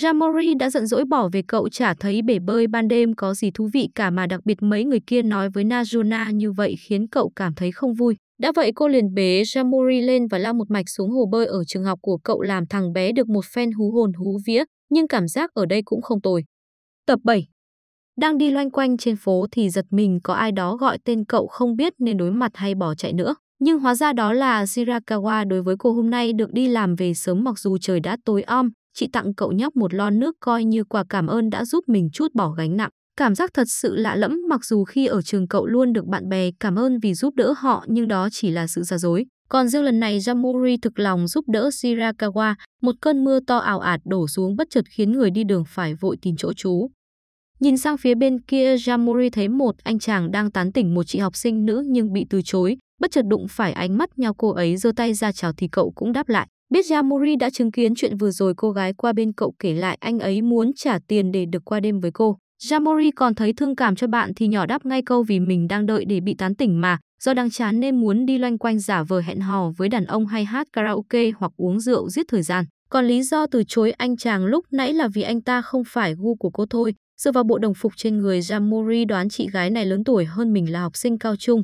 [SPEAKER 1] Jamori đã giận dỗi bỏ về cậu chả thấy bể bơi ban đêm có gì thú vị cả mà đặc biệt mấy người kia nói với Najuna như vậy khiến cậu cảm thấy không vui. Đã vậy cô liền bế Jamuri lên và lao một mạch xuống hồ bơi ở trường học của cậu làm thằng bé được một phen hú hồn hú vía, nhưng cảm giác ở đây cũng không tồi. Tập 7 Đang đi loanh quanh trên phố thì giật mình có ai đó gọi tên cậu không biết nên đối mặt hay bỏ chạy nữa. Nhưng hóa ra đó là Shirakawa đối với cô hôm nay được đi làm về sớm mặc dù trời đã tối om, chị tặng cậu nhóc một lon nước coi như quà cảm ơn đã giúp mình chút bỏ gánh nặng. Cảm giác thật sự lạ lẫm mặc dù khi ở trường cậu luôn được bạn bè cảm ơn vì giúp đỡ họ nhưng đó chỉ là sự giả dối. Còn riêng lần này Yamuri thực lòng giúp đỡ Shirakawa, một cơn mưa to ảo ạt đổ xuống bất chợt khiến người đi đường phải vội tìm chỗ trú. Nhìn sang phía bên kia Yamuri thấy một anh chàng đang tán tỉnh một chị học sinh nữ nhưng bị từ chối, bất chợt đụng phải ánh mắt nhau cô ấy giơ tay ra chào thì cậu cũng đáp lại. Biết Yamuri đã chứng kiến chuyện vừa rồi cô gái qua bên cậu kể lại anh ấy muốn trả tiền để được qua đêm với cô. Jamori còn thấy thương cảm cho bạn thì nhỏ đáp ngay câu vì mình đang đợi để bị tán tỉnh mà, do đang chán nên muốn đi loanh quanh giả vờ hẹn hò với đàn ông hay hát karaoke hoặc uống rượu giết thời gian. Còn lý do từ chối anh chàng lúc nãy là vì anh ta không phải gu của cô thôi. Dựa vào bộ đồng phục trên người Jamori đoán chị gái này lớn tuổi hơn mình là học sinh cao trung.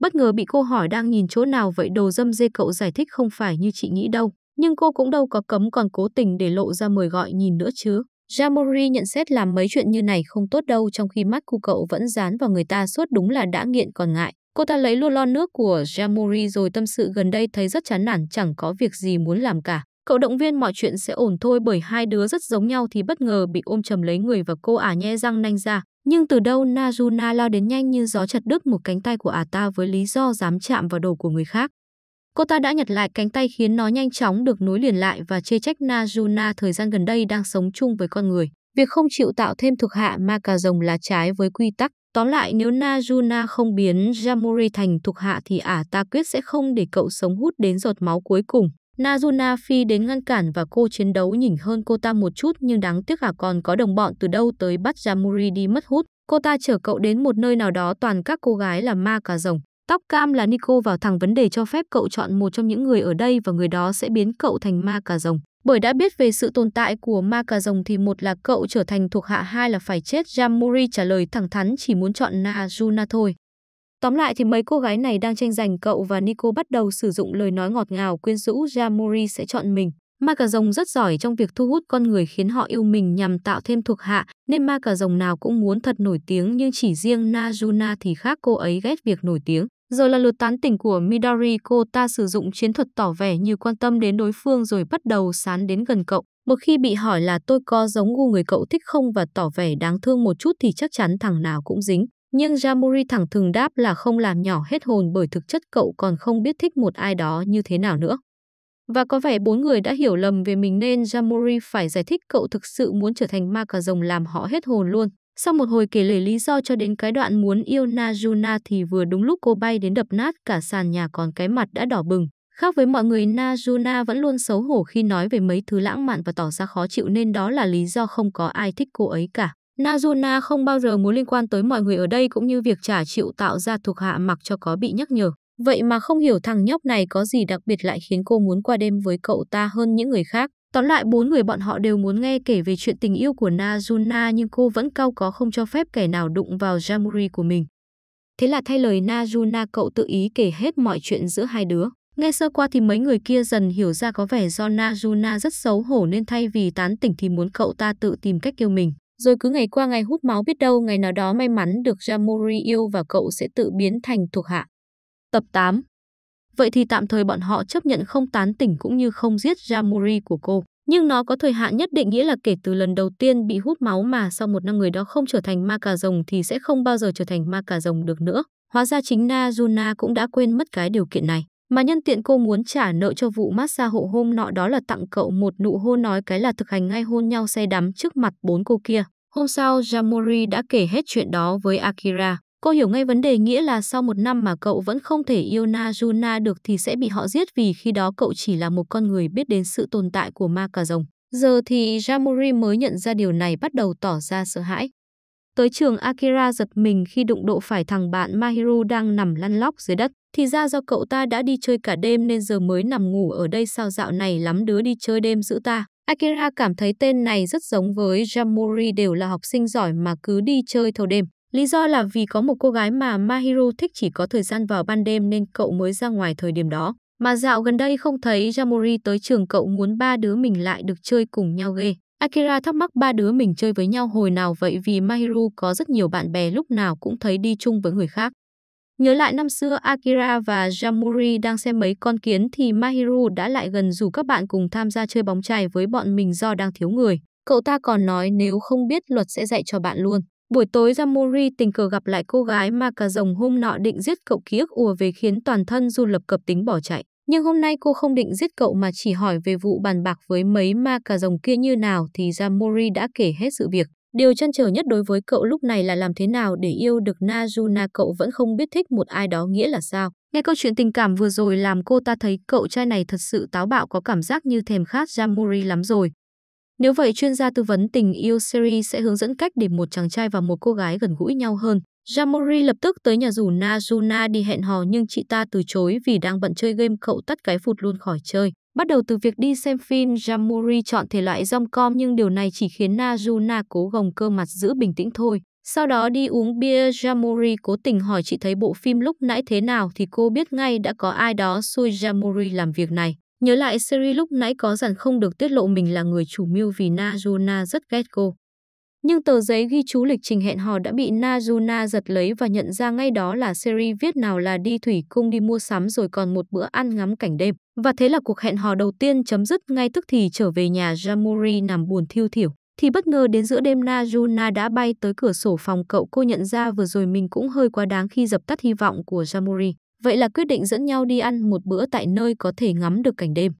[SPEAKER 1] Bất ngờ bị cô hỏi đang nhìn chỗ nào vậy đồ dâm dê cậu giải thích không phải như chị nghĩ đâu. Nhưng cô cũng đâu có cấm còn cố tình để lộ ra mời gọi nhìn nữa chứ. Jamori nhận xét làm mấy chuyện như này không tốt đâu trong khi mắt của cậu vẫn dán vào người ta suốt đúng là đã nghiện còn ngại. Cô ta lấy luôn lon nước của Jamori rồi tâm sự gần đây thấy rất chán nản chẳng có việc gì muốn làm cả. Cậu động viên mọi chuyện sẽ ổn thôi bởi hai đứa rất giống nhau thì bất ngờ bị ôm chầm lấy người và cô ả nhe răng nanh ra. Nhưng từ đâu Najuna lao đến nhanh như gió chặt đứt một cánh tay của ả ta với lý do dám chạm vào đầu của người khác. Cô ta đã nhặt lại cánh tay khiến nó nhanh chóng được nối liền lại và chê trách Najuna thời gian gần đây đang sống chung với con người. Việc không chịu tạo thêm thuộc hạ ma cà rồng là trái với quy tắc. Tóm lại, nếu Najuna không biến Jamori thành thuộc hạ thì ả ta quyết sẽ không để cậu sống hút đến giọt máu cuối cùng. Najuna phi đến ngăn cản và cô chiến đấu nhỉnh hơn cô ta một chút nhưng đáng tiếc ả còn có đồng bọn từ đâu tới bắt Jamori đi mất hút. Cô ta chở cậu đến một nơi nào đó toàn các cô gái là ma cà rồng. Tóc cam là Nico vào thẳng vấn đề cho phép cậu chọn một trong những người ở đây và người đó sẽ biến cậu thành ma cà rồng. Bởi đã biết về sự tồn tại của ma cà rồng thì một là cậu trở thành thuộc hạ hai là phải chết. Jamuri trả lời thẳng thắn chỉ muốn chọn Najuna thôi. Tóm lại thì mấy cô gái này đang tranh giành cậu và Nico bắt đầu sử dụng lời nói ngọt ngào quyến rũ Jamuri sẽ chọn mình. Ma cà rồng rất giỏi trong việc thu hút con người khiến họ yêu mình nhằm tạo thêm thuộc hạ, nên ma cà rồng nào cũng muốn thật nổi tiếng nhưng chỉ riêng Najuna thì khác cô ấy ghét việc nổi tiếng. Giờ là lượt tán tỉnh của Midori cô ta sử dụng chiến thuật tỏ vẻ như quan tâm đến đối phương rồi bắt đầu sán đến gần cậu. Một khi bị hỏi là tôi có giống gu người cậu thích không và tỏ vẻ đáng thương một chút thì chắc chắn thằng nào cũng dính. Nhưng Jamori thẳng thừng đáp là không làm nhỏ hết hồn bởi thực chất cậu còn không biết thích một ai đó như thế nào nữa. Và có vẻ bốn người đã hiểu lầm về mình nên Jamori phải giải thích cậu thực sự muốn trở thành ma cà rồng làm họ hết hồn luôn. Sau một hồi kể lể lý do cho đến cái đoạn muốn yêu Najuna thì vừa đúng lúc cô bay đến đập nát cả sàn nhà còn cái mặt đã đỏ bừng. Khác với mọi người, Najuna vẫn luôn xấu hổ khi nói về mấy thứ lãng mạn và tỏ ra khó chịu nên đó là lý do không có ai thích cô ấy cả. Najuna không bao giờ muốn liên quan tới mọi người ở đây cũng như việc trả chịu tạo ra thuộc hạ mặc cho có bị nhắc nhở. Vậy mà không hiểu thằng nhóc này có gì đặc biệt lại khiến cô muốn qua đêm với cậu ta hơn những người khác. Tóm lại, bốn người bọn họ đều muốn nghe kể về chuyện tình yêu của Najuna nhưng cô vẫn cao có không cho phép kẻ nào đụng vào Jamuri của mình. Thế là thay lời Najuna cậu tự ý kể hết mọi chuyện giữa hai đứa. Nghe sơ qua thì mấy người kia dần hiểu ra có vẻ do Najuna rất xấu hổ nên thay vì tán tỉnh thì muốn cậu ta tự tìm cách yêu mình. Rồi cứ ngày qua ngày hút máu biết đâu ngày nào đó may mắn được Jamuri yêu và cậu sẽ tự biến thành thuộc hạ. Tập 8 Vậy thì tạm thời bọn họ chấp nhận không tán tỉnh cũng như không giết Jamuri của cô. Nhưng nó có thời hạn nhất định nghĩa là kể từ lần đầu tiên bị hút máu mà sau một năm người đó không trở thành ma cà rồng thì sẽ không bao giờ trở thành ma cà rồng được nữa. Hóa ra chính Na cũng đã quên mất cái điều kiện này. Mà nhân tiện cô muốn trả nợ cho vụ massage hộ hôm nọ đó là tặng cậu một nụ hôn nói cái là thực hành ngay hôn nhau say đắm trước mặt bốn cô kia. Hôm sau, Jamori đã kể hết chuyện đó với Akira. Cô hiểu ngay vấn đề nghĩa là sau một năm mà cậu vẫn không thể yêu Najuna được thì sẽ bị họ giết vì khi đó cậu chỉ là một con người biết đến sự tồn tại của ma cà rồng. Giờ thì Jamori mới nhận ra điều này bắt đầu tỏ ra sợ hãi. Tới trường Akira giật mình khi đụng độ phải thằng bạn Mahiru đang nằm lăn lóc dưới đất. Thì ra do cậu ta đã đi chơi cả đêm nên giờ mới nằm ngủ ở đây sao dạo này lắm đứa đi chơi đêm giữ ta. Akira cảm thấy tên này rất giống với Jamori đều là học sinh giỏi mà cứ đi chơi thâu đêm. Lý do là vì có một cô gái mà Mahiru thích chỉ có thời gian vào ban đêm nên cậu mới ra ngoài thời điểm đó. Mà dạo gần đây không thấy Jamori tới trường cậu muốn ba đứa mình lại được chơi cùng nhau ghê. Akira thắc mắc ba đứa mình chơi với nhau hồi nào vậy vì Mahiru có rất nhiều bạn bè lúc nào cũng thấy đi chung với người khác. Nhớ lại năm xưa Akira và Jamuri đang xem mấy con kiến thì Mahiru đã lại gần rủ các bạn cùng tham gia chơi bóng chày với bọn mình do đang thiếu người. Cậu ta còn nói nếu không biết luật sẽ dạy cho bạn luôn. Buổi tối Jamori tình cờ gặp lại cô gái mà cả rồng hôm nọ định giết cậu ký ức ùa về khiến toàn thân Du lập cập tính bỏ chạy. Nhưng hôm nay cô không định giết cậu mà chỉ hỏi về vụ bàn bạc với mấy ma cà rồng kia như nào thì Jamori đã kể hết sự việc. Điều chăn trở nhất đối với cậu lúc này là làm thế nào để yêu được Najuna cậu vẫn không biết thích một ai đó nghĩa là sao. Nghe câu chuyện tình cảm vừa rồi làm cô ta thấy cậu trai này thật sự táo bạo có cảm giác như thèm khát Jamori lắm rồi. Nếu vậy, chuyên gia tư vấn tình yêu series sẽ hướng dẫn cách để một chàng trai và một cô gái gần gũi nhau hơn. Jamori lập tức tới nhà rủ Najuna đi hẹn hò nhưng chị ta từ chối vì đang bận chơi game cậu tắt cái phụt luôn khỏi chơi. Bắt đầu từ việc đi xem phim, Jamori chọn thể loại rom-com nhưng điều này chỉ khiến Najuna cố gồng cơ mặt giữ bình tĩnh thôi. Sau đó đi uống bia, Jamori cố tình hỏi chị thấy bộ phim lúc nãy thế nào thì cô biết ngay đã có ai đó xui Jamori làm việc này. Nhớ lại series lúc nãy có dặn không được tiết lộ mình là người chủ mưu vì Najuna rất ghét cô. Nhưng tờ giấy ghi chú lịch trình hẹn hò đã bị Najuna giật lấy và nhận ra ngay đó là series viết nào là đi thủy cung đi mua sắm rồi còn một bữa ăn ngắm cảnh đêm. Và thế là cuộc hẹn hò đầu tiên chấm dứt ngay tức thì trở về nhà Jamuri nằm buồn thiêu thiểu. Thì bất ngờ đến giữa đêm Najuna đã bay tới cửa sổ phòng cậu cô nhận ra vừa rồi mình cũng hơi quá đáng khi dập tắt hy vọng của Jamuri. Vậy là quyết định dẫn nhau đi ăn một bữa tại nơi có thể ngắm được cảnh đêm.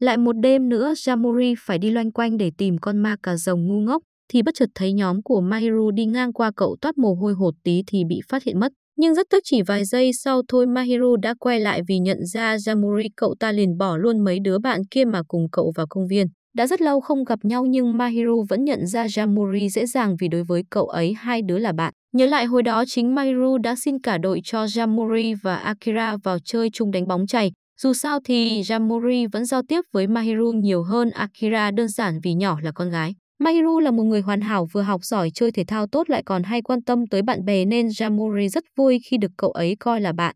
[SPEAKER 1] Lại một đêm nữa, Jamori phải đi loanh quanh để tìm con ma cà rồng ngu ngốc, thì bất chợt thấy nhóm của Mahiru đi ngang qua cậu toát mồ hôi hột tí thì bị phát hiện mất. Nhưng rất tức chỉ vài giây sau thôi Mahiru đã quay lại vì nhận ra Jamori cậu ta liền bỏ luôn mấy đứa bạn kia mà cùng cậu vào công viên. Đã rất lâu không gặp nhau nhưng Mahiru vẫn nhận ra Jamuri dễ dàng vì đối với cậu ấy hai đứa là bạn. Nhớ lại hồi đó chính Mahiru đã xin cả đội cho Jamuri và Akira vào chơi chung đánh bóng chày. Dù sao thì Jamuri vẫn giao tiếp với Mahiru nhiều hơn Akira đơn giản vì nhỏ là con gái. Mahiru là một người hoàn hảo vừa học giỏi chơi thể thao tốt lại còn hay quan tâm tới bạn bè nên Jamuri rất vui khi được cậu ấy coi là bạn.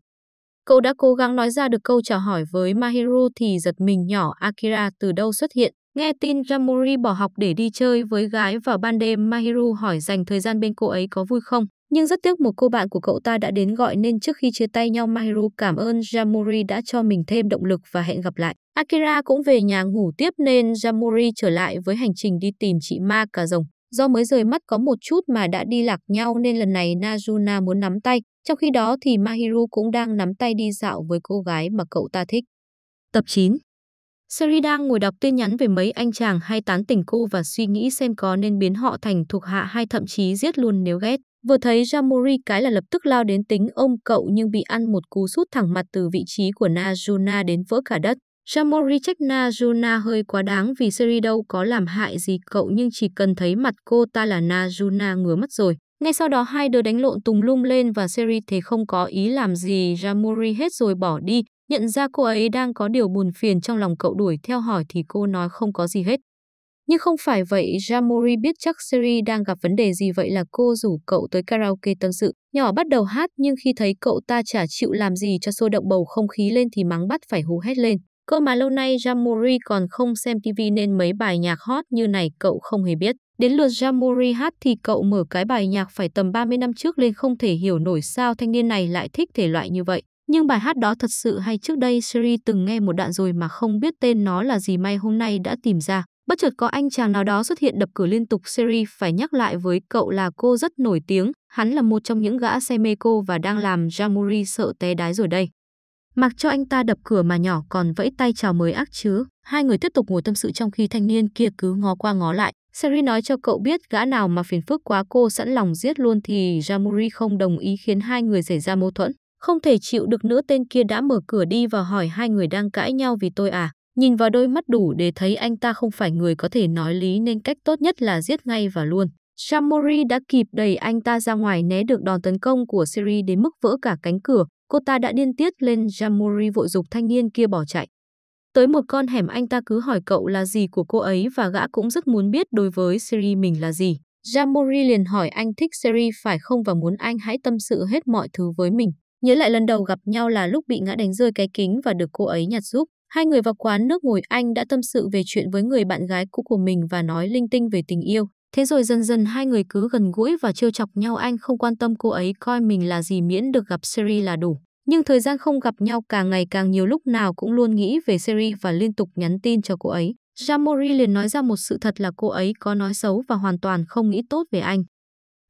[SPEAKER 1] Cậu đã cố gắng nói ra được câu chào hỏi với Mahiru thì giật mình nhỏ Akira từ đâu xuất hiện. Nghe tin Jamuri bỏ học để đi chơi với gái vào ban đêm, Mahiru hỏi dành thời gian bên cô ấy có vui không. Nhưng rất tiếc một cô bạn của cậu ta đã đến gọi nên trước khi chia tay nhau Mahiru cảm ơn Jamuri đã cho mình thêm động lực và hẹn gặp lại. Akira cũng về nhà ngủ tiếp nên Jamuri trở lại với hành trình đi tìm chị ma cà rồng. Do mới rời mắt có một chút mà đã đi lạc nhau nên lần này Najuna muốn nắm tay. Trong khi đó thì Mahiru cũng đang nắm tay đi dạo với cô gái mà cậu ta thích. Tập 9 Seri đang ngồi đọc tin nhắn về mấy anh chàng hay tán tỉnh cô và suy nghĩ xem có nên biến họ thành thuộc hạ hay thậm chí giết luôn nếu ghét. Vừa thấy Jamori cái là lập tức lao đến tính ông cậu nhưng bị ăn một cú sút thẳng mặt từ vị trí của Najuna đến vỡ cả đất. Jamori trách Najuna hơi quá đáng vì Seri đâu có làm hại gì cậu nhưng chỉ cần thấy mặt cô ta là Najuna ngứa mắt rồi. Ngay sau đó hai đứa đánh lộn tùng lung lên và Seri thế không có ý làm gì Jamori hết rồi bỏ đi. Nhận ra cô ấy đang có điều buồn phiền trong lòng cậu đuổi theo hỏi thì cô nói không có gì hết. Nhưng không phải vậy, Jamori biết chắc Seri đang gặp vấn đề gì vậy là cô rủ cậu tới karaoke tâm sự. Nhỏ bắt đầu hát nhưng khi thấy cậu ta chả chịu làm gì cho sôi động bầu không khí lên thì mắng bắt phải hú hét lên. Cơ mà lâu nay Jamori còn không xem TV nên mấy bài nhạc hot như này cậu không hề biết. Đến lượt Jamori hát thì cậu mở cái bài nhạc phải tầm 30 năm trước lên không thể hiểu nổi sao thanh niên này lại thích thể loại như vậy. Nhưng bài hát đó thật sự hay trước đây Sherry từng nghe một đoạn rồi mà không biết tên nó là gì may hôm nay đã tìm ra. Bất chợt có anh chàng nào đó xuất hiện đập cửa liên tục Sherry phải nhắc lại với cậu là cô rất nổi tiếng, hắn là một trong những gã xe mê cô và đang làm Jamuri sợ té đái rồi đây. Mặc cho anh ta đập cửa mà nhỏ còn vẫy tay chào mới ác chứ. Hai người tiếp tục ngồi tâm sự trong khi thanh niên kia cứ ngó qua ngó lại. Sherry nói cho cậu biết gã nào mà phiền phức quá cô sẵn lòng giết luôn thì Jamuri không đồng ý khiến hai người xảy ra mâu thuẫn. Không thể chịu được nữa tên kia đã mở cửa đi và hỏi hai người đang cãi nhau vì tôi à. Nhìn vào đôi mắt đủ để thấy anh ta không phải người có thể nói lý nên cách tốt nhất là giết ngay và luôn. Shamori đã kịp đẩy anh ta ra ngoài né được đòn tấn công của Siri đến mức vỡ cả cánh cửa. Cô ta đã điên tiết lên Shamori vội dục thanh niên kia bỏ chạy. Tới một con hẻm anh ta cứ hỏi cậu là gì của cô ấy và gã cũng rất muốn biết đối với Siri mình là gì. Jamori liền hỏi anh thích Siri phải không và muốn anh hãy tâm sự hết mọi thứ với mình. Nhớ lại lần đầu gặp nhau là lúc bị ngã đánh rơi cái kính và được cô ấy nhặt giúp. Hai người vào quán nước ngồi anh đã tâm sự về chuyện với người bạn gái cũ của mình và nói linh tinh về tình yêu. Thế rồi dần dần hai người cứ gần gũi và trêu chọc nhau anh không quan tâm cô ấy coi mình là gì miễn được gặp Siri là đủ. Nhưng thời gian không gặp nhau càng ngày càng nhiều lúc nào cũng luôn nghĩ về Siri và liên tục nhắn tin cho cô ấy. Jamori liền nói ra một sự thật là cô ấy có nói xấu và hoàn toàn không nghĩ tốt về anh.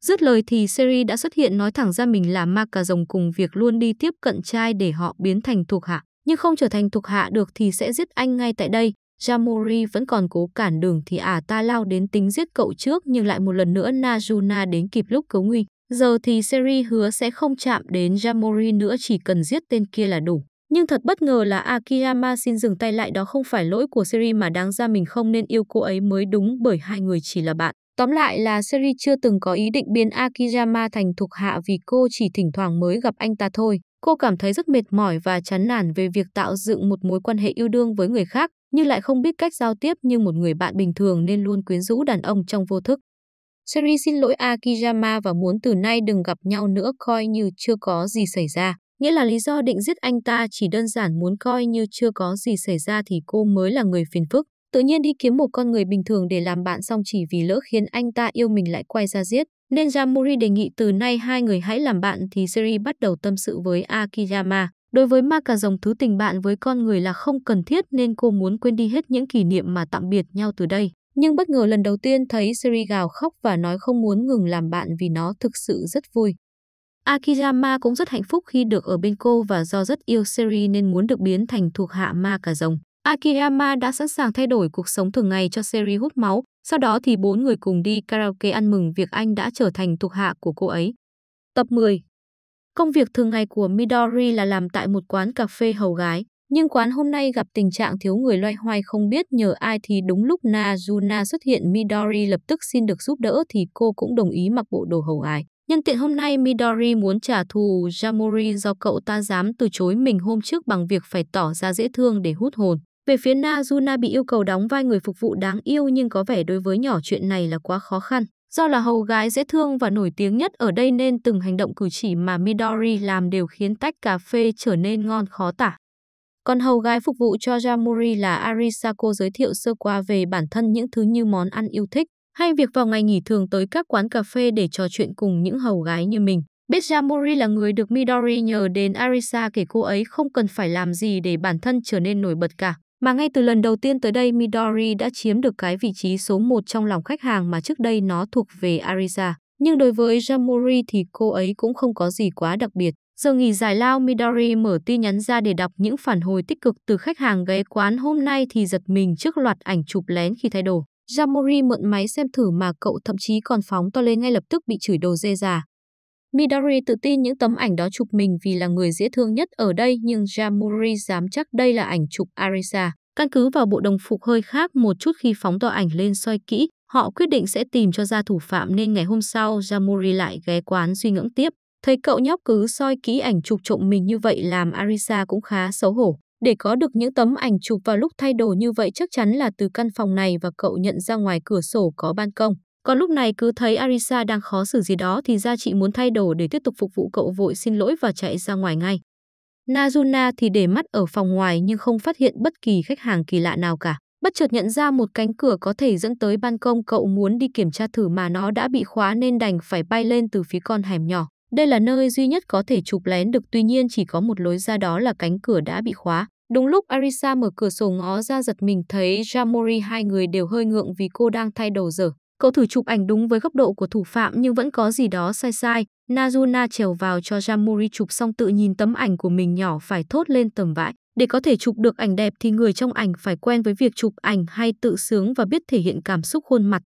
[SPEAKER 1] Dứt lời thì Seri đã xuất hiện nói thẳng ra mình là ma cà rồng cùng việc luôn đi tiếp cận trai để họ biến thành thuộc hạ. Nhưng không trở thành thuộc hạ được thì sẽ giết anh ngay tại đây. Jamori vẫn còn cố cản đường thì ả à ta lao đến tính giết cậu trước nhưng lại một lần nữa Najuna đến kịp lúc cứu nguy. Giờ thì Seri hứa sẽ không chạm đến Jamori nữa chỉ cần giết tên kia là đủ. Nhưng thật bất ngờ là Akiyama xin dừng tay lại đó không phải lỗi của Seri mà đáng ra mình không nên yêu cô ấy mới đúng bởi hai người chỉ là bạn. Tóm lại là Seri chưa từng có ý định biến Akiyama thành thuộc hạ vì cô chỉ thỉnh thoảng mới gặp anh ta thôi. Cô cảm thấy rất mệt mỏi và chán nản về việc tạo dựng một mối quan hệ yêu đương với người khác, nhưng lại không biết cách giao tiếp như một người bạn bình thường nên luôn quyến rũ đàn ông trong vô thức. Seri xin lỗi Akiyama và muốn từ nay đừng gặp nhau nữa coi như chưa có gì xảy ra. Nghĩa là lý do định giết anh ta chỉ đơn giản muốn coi như chưa có gì xảy ra thì cô mới là người phiền phức. Tự nhiên đi kiếm một con người bình thường để làm bạn xong chỉ vì lỡ khiến anh ta yêu mình lại quay ra giết. Nên Yamuri đề nghị từ nay hai người hãy làm bạn thì Seri bắt đầu tâm sự với Akiyama. Đối với ma cà rồng thứ tình bạn với con người là không cần thiết nên cô muốn quên đi hết những kỷ niệm mà tạm biệt nhau từ đây. Nhưng bất ngờ lần đầu tiên thấy Seri gào khóc và nói không muốn ngừng làm bạn vì nó thực sự rất vui. Akiyama cũng rất hạnh phúc khi được ở bên cô và do rất yêu Seri nên muốn được biến thành thuộc hạ ma cà rồng. Akiyama đã sẵn sàng thay đổi cuộc sống thường ngày cho Seri hút máu, sau đó thì bốn người cùng đi karaoke ăn mừng việc anh đã trở thành thuộc hạ của cô ấy. Tập 10 Công việc thường ngày của Midori là làm tại một quán cà phê hầu gái, nhưng quán hôm nay gặp tình trạng thiếu người loay hoay không biết nhờ ai thì đúng lúc Nazuna xuất hiện Midori lập tức xin được giúp đỡ thì cô cũng đồng ý mặc bộ đồ hầu gái. Nhân tiện hôm nay Midori muốn trả thù Yamori do cậu ta dám từ chối mình hôm trước bằng việc phải tỏ ra dễ thương để hút hồn. Về phía Na Juna bị yêu cầu đóng vai người phục vụ đáng yêu nhưng có vẻ đối với nhỏ chuyện này là quá khó khăn. Do là hầu gái dễ thương và nổi tiếng nhất ở đây nên từng hành động cử chỉ mà Midori làm đều khiến tách cà phê trở nên ngon khó tả. Còn hầu gái phục vụ cho Jamuri là Arisako giới thiệu sơ qua về bản thân những thứ như món ăn yêu thích hay việc vào ngày nghỉ thường tới các quán cà phê để trò chuyện cùng những hầu gái như mình. Biết Jamuri là người được Midori nhờ đến Arisa kể cô ấy không cần phải làm gì để bản thân trở nên nổi bật cả. Mà ngay từ lần đầu tiên tới đây Midori đã chiếm được cái vị trí số 1 trong lòng khách hàng mà trước đây nó thuộc về Arisa. Nhưng đối với Jamori thì cô ấy cũng không có gì quá đặc biệt. Giờ nghỉ giải lao Midori mở tin nhắn ra để đọc những phản hồi tích cực từ khách hàng ghé quán hôm nay thì giật mình trước loạt ảnh chụp lén khi thay đồ. Jamori mượn máy xem thử mà cậu thậm chí còn phóng to lên ngay lập tức bị chửi đồ dê già. Midori tự tin những tấm ảnh đó chụp mình vì là người dễ thương nhất ở đây nhưng Jamuri dám chắc đây là ảnh chụp Arisa. Căn cứ vào bộ đồng phục hơi khác một chút khi phóng tòa ảnh lên soi kỹ, họ quyết định sẽ tìm cho ra thủ phạm nên ngày hôm sau Jamuri lại ghé quán suy ngẫm tiếp. Thấy cậu nhóc cứ soi kỹ ảnh chụp trộm mình như vậy làm Arisa cũng khá xấu hổ. Để có được những tấm ảnh chụp vào lúc thay đồ như vậy chắc chắn là từ căn phòng này và cậu nhận ra ngoài cửa sổ có ban công. Còn lúc này cứ thấy Arisa đang khó xử gì đó thì ra chị muốn thay đồ để tiếp tục phục vụ cậu vội xin lỗi và chạy ra ngoài ngay. Nazuna thì để mắt ở phòng ngoài nhưng không phát hiện bất kỳ khách hàng kỳ lạ nào cả. Bất chợt nhận ra một cánh cửa có thể dẫn tới ban công cậu muốn đi kiểm tra thử mà nó đã bị khóa nên đành phải bay lên từ phía con hẻm nhỏ. Đây là nơi duy nhất có thể chụp lén được tuy nhiên chỉ có một lối ra đó là cánh cửa đã bị khóa. Đúng lúc Arisa mở cửa sổ ngó ra giật mình thấy Jamori hai người đều hơi ngượng vì cô đang thay đồ dở. Cậu thử chụp ảnh đúng với góc độ của thủ phạm nhưng vẫn có gì đó sai sai. Nazuna trèo vào cho Jamuri chụp xong tự nhìn tấm ảnh của mình nhỏ phải thốt lên tầm vãi. Để có thể chụp được ảnh đẹp thì người trong ảnh phải quen với việc chụp ảnh hay tự sướng và biết thể hiện cảm xúc khuôn mặt.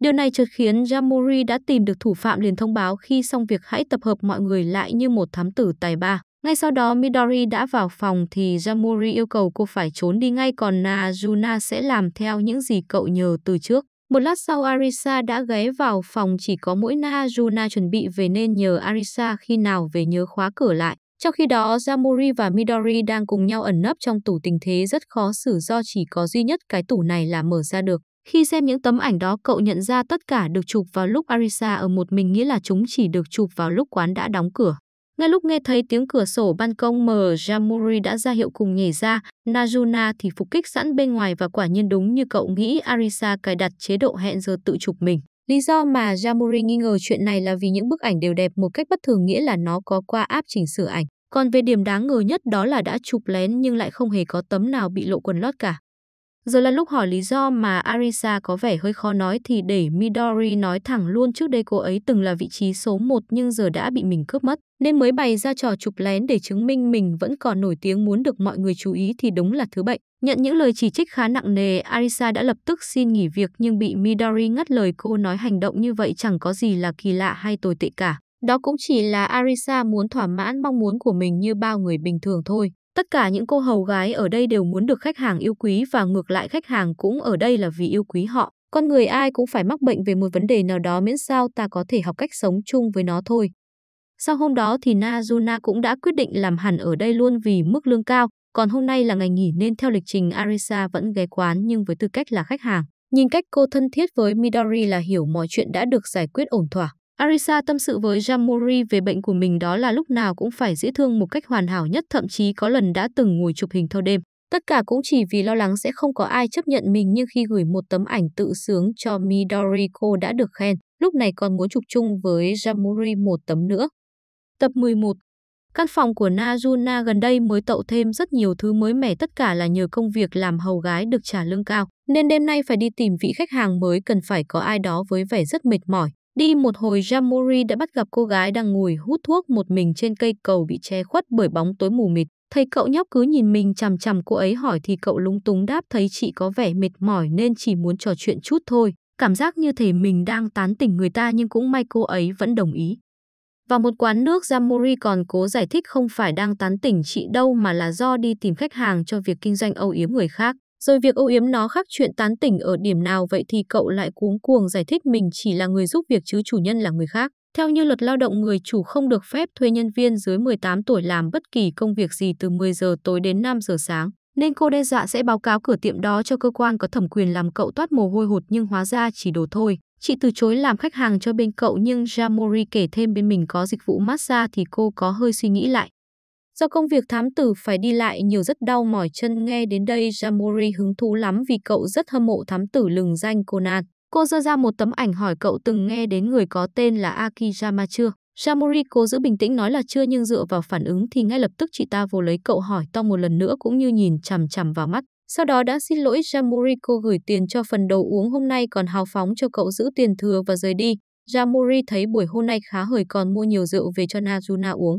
[SPEAKER 1] Điều này chợt khiến Jamuri đã tìm được thủ phạm liền thông báo khi xong việc hãy tập hợp mọi người lại như một thám tử tài ba. Ngay sau đó Midori đã vào phòng thì Jamuri yêu cầu cô phải trốn đi ngay còn Najuna sẽ làm theo những gì cậu nhờ từ trước. Một lát sau Arisa đã ghé vào phòng chỉ có mỗi Na Juna chuẩn bị về nên nhờ Arisa khi nào về nhớ khóa cửa lại. Trong khi đó, Jamori và Midori đang cùng nhau ẩn nấp trong tủ tình thế rất khó xử do chỉ có duy nhất cái tủ này là mở ra được. Khi xem những tấm ảnh đó, cậu nhận ra tất cả được chụp vào lúc Arisa ở một mình nghĩa là chúng chỉ được chụp vào lúc quán đã đóng cửa. Ngay lúc nghe thấy tiếng cửa sổ ban công mở, Jamuri đã ra hiệu cùng nhảy ra, Najuna thì phục kích sẵn bên ngoài và quả nhiên đúng như cậu nghĩ Arisa cài đặt chế độ hẹn giờ tự chụp mình. Lý do mà Jamuri nghi ngờ chuyện này là vì những bức ảnh đều đẹp một cách bất thường nghĩa là nó có qua áp chỉnh sửa ảnh. Còn về điểm đáng ngờ nhất đó là đã chụp lén nhưng lại không hề có tấm nào bị lộ quần lót cả. Giờ là lúc hỏi lý do mà Arisa có vẻ hơi khó nói thì để Midori nói thẳng luôn trước đây cô ấy từng là vị trí số 1 nhưng giờ đã bị mình cướp mất, nên mới bày ra trò chụp lén để chứng minh mình vẫn còn nổi tiếng muốn được mọi người chú ý thì đúng là thứ bệnh. Nhận những lời chỉ trích khá nặng nề, Arisa đã lập tức xin nghỉ việc nhưng bị Midori ngắt lời cô nói hành động như vậy chẳng có gì là kỳ lạ hay tồi tệ cả. Đó cũng chỉ là Arisa muốn thỏa mãn mong muốn của mình như bao người bình thường thôi. Tất cả những cô hầu gái ở đây đều muốn được khách hàng yêu quý và ngược lại khách hàng cũng ở đây là vì yêu quý họ. Con người ai cũng phải mắc bệnh về một vấn đề nào đó miễn sao ta có thể học cách sống chung với nó thôi. Sau hôm đó thì Nazuna cũng đã quyết định làm hẳn ở đây luôn vì mức lương cao, còn hôm nay là ngày nghỉ nên theo lịch trình Arisa vẫn ghé quán nhưng với tư cách là khách hàng. Nhìn cách cô thân thiết với Midori là hiểu mọi chuyện đã được giải quyết ổn thỏa. Arisa tâm sự với Jamori về bệnh của mình đó là lúc nào cũng phải dễ thương một cách hoàn hảo nhất thậm chí có lần đã từng ngồi chụp hình thâu đêm. Tất cả cũng chỉ vì lo lắng sẽ không có ai chấp nhận mình nhưng khi gửi một tấm ảnh tự sướng cho Midori cô đã được khen. Lúc này còn muốn chụp chung với Jamori một tấm nữa. Tập 11 Căn phòng của Najuna gần đây mới tậu thêm rất nhiều thứ mới mẻ tất cả là nhờ công việc làm hầu gái được trả lương cao, nên đêm nay phải đi tìm vị khách hàng mới cần phải có ai đó với vẻ rất mệt mỏi. Đi một hồi Jamori đã bắt gặp cô gái đang ngồi hút thuốc một mình trên cây cầu bị che khuất bởi bóng tối mù mịt. Thấy cậu nhóc cứ nhìn mình chằm chằm cô ấy hỏi thì cậu lúng túng đáp thấy chị có vẻ mệt mỏi nên chỉ muốn trò chuyện chút thôi. Cảm giác như thể mình đang tán tỉnh người ta nhưng cũng may cô ấy vẫn đồng ý. Vào một quán nước, Jamori còn cố giải thích không phải đang tán tỉnh chị đâu mà là do đi tìm khách hàng cho việc kinh doanh âu yếm người khác. Rồi việc âu yếm nó khác chuyện tán tỉnh ở điểm nào vậy thì cậu lại cuống cuồng giải thích mình chỉ là người giúp việc chứ chủ nhân là người khác. Theo như luật lao động, người chủ không được phép thuê nhân viên dưới 18 tuổi làm bất kỳ công việc gì từ 10 giờ tối đến 5 giờ sáng, nên cô đe dọa sẽ báo cáo cửa tiệm đó cho cơ quan có thẩm quyền làm cậu toát mồ hôi hột nhưng hóa ra chỉ đồ thôi. Chị từ chối làm khách hàng cho bên cậu nhưng Jamori kể thêm bên mình có dịch vụ massage thì cô có hơi suy nghĩ lại. Do công việc thám tử phải đi lại nhiều rất đau mỏi chân nghe đến đây Jamori hứng thú lắm vì cậu rất hâm mộ thám tử lừng danh Conan. Cô dơ ra một tấm ảnh hỏi cậu từng nghe đến người có tên là Akiyama chưa? Jamori cố giữ bình tĩnh nói là chưa nhưng dựa vào phản ứng thì ngay lập tức chị ta vô lấy cậu hỏi to một lần nữa cũng như nhìn chằm chằm vào mắt. Sau đó đã xin lỗi Jamori cô gửi tiền cho phần đồ uống hôm nay còn hào phóng cho cậu giữ tiền thừa và rời đi. Jamori thấy buổi hôm nay khá hời còn mua nhiều rượu về cho Najuna uống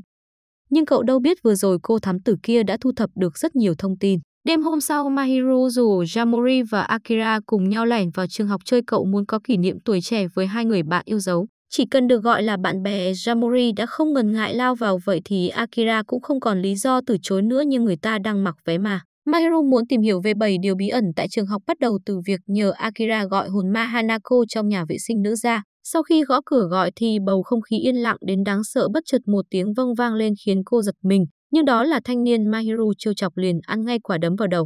[SPEAKER 1] nhưng cậu đâu biết vừa rồi cô thám tử kia đã thu thập được rất nhiều thông tin. Đêm hôm sau, Mahiro rủ Yamori và Akira cùng nhau lẻn vào trường học chơi cậu muốn có kỷ niệm tuổi trẻ với hai người bạn yêu dấu. Chỉ cần được gọi là bạn bè, Yamori đã không ngần ngại lao vào vậy thì Akira cũng không còn lý do từ chối nữa như người ta đang mặc vé mà. Mahiro muốn tìm hiểu về 7 điều bí ẩn tại trường học bắt đầu từ việc nhờ Akira gọi hồn ma Hanako trong nhà vệ sinh nữ ra. Sau khi gõ cửa gọi thì bầu không khí yên lặng đến đáng sợ bất chợt một tiếng vâng vang lên khiến cô giật mình, nhưng đó là thanh niên Mahiru trêu chọc liền ăn ngay quả đấm vào đầu.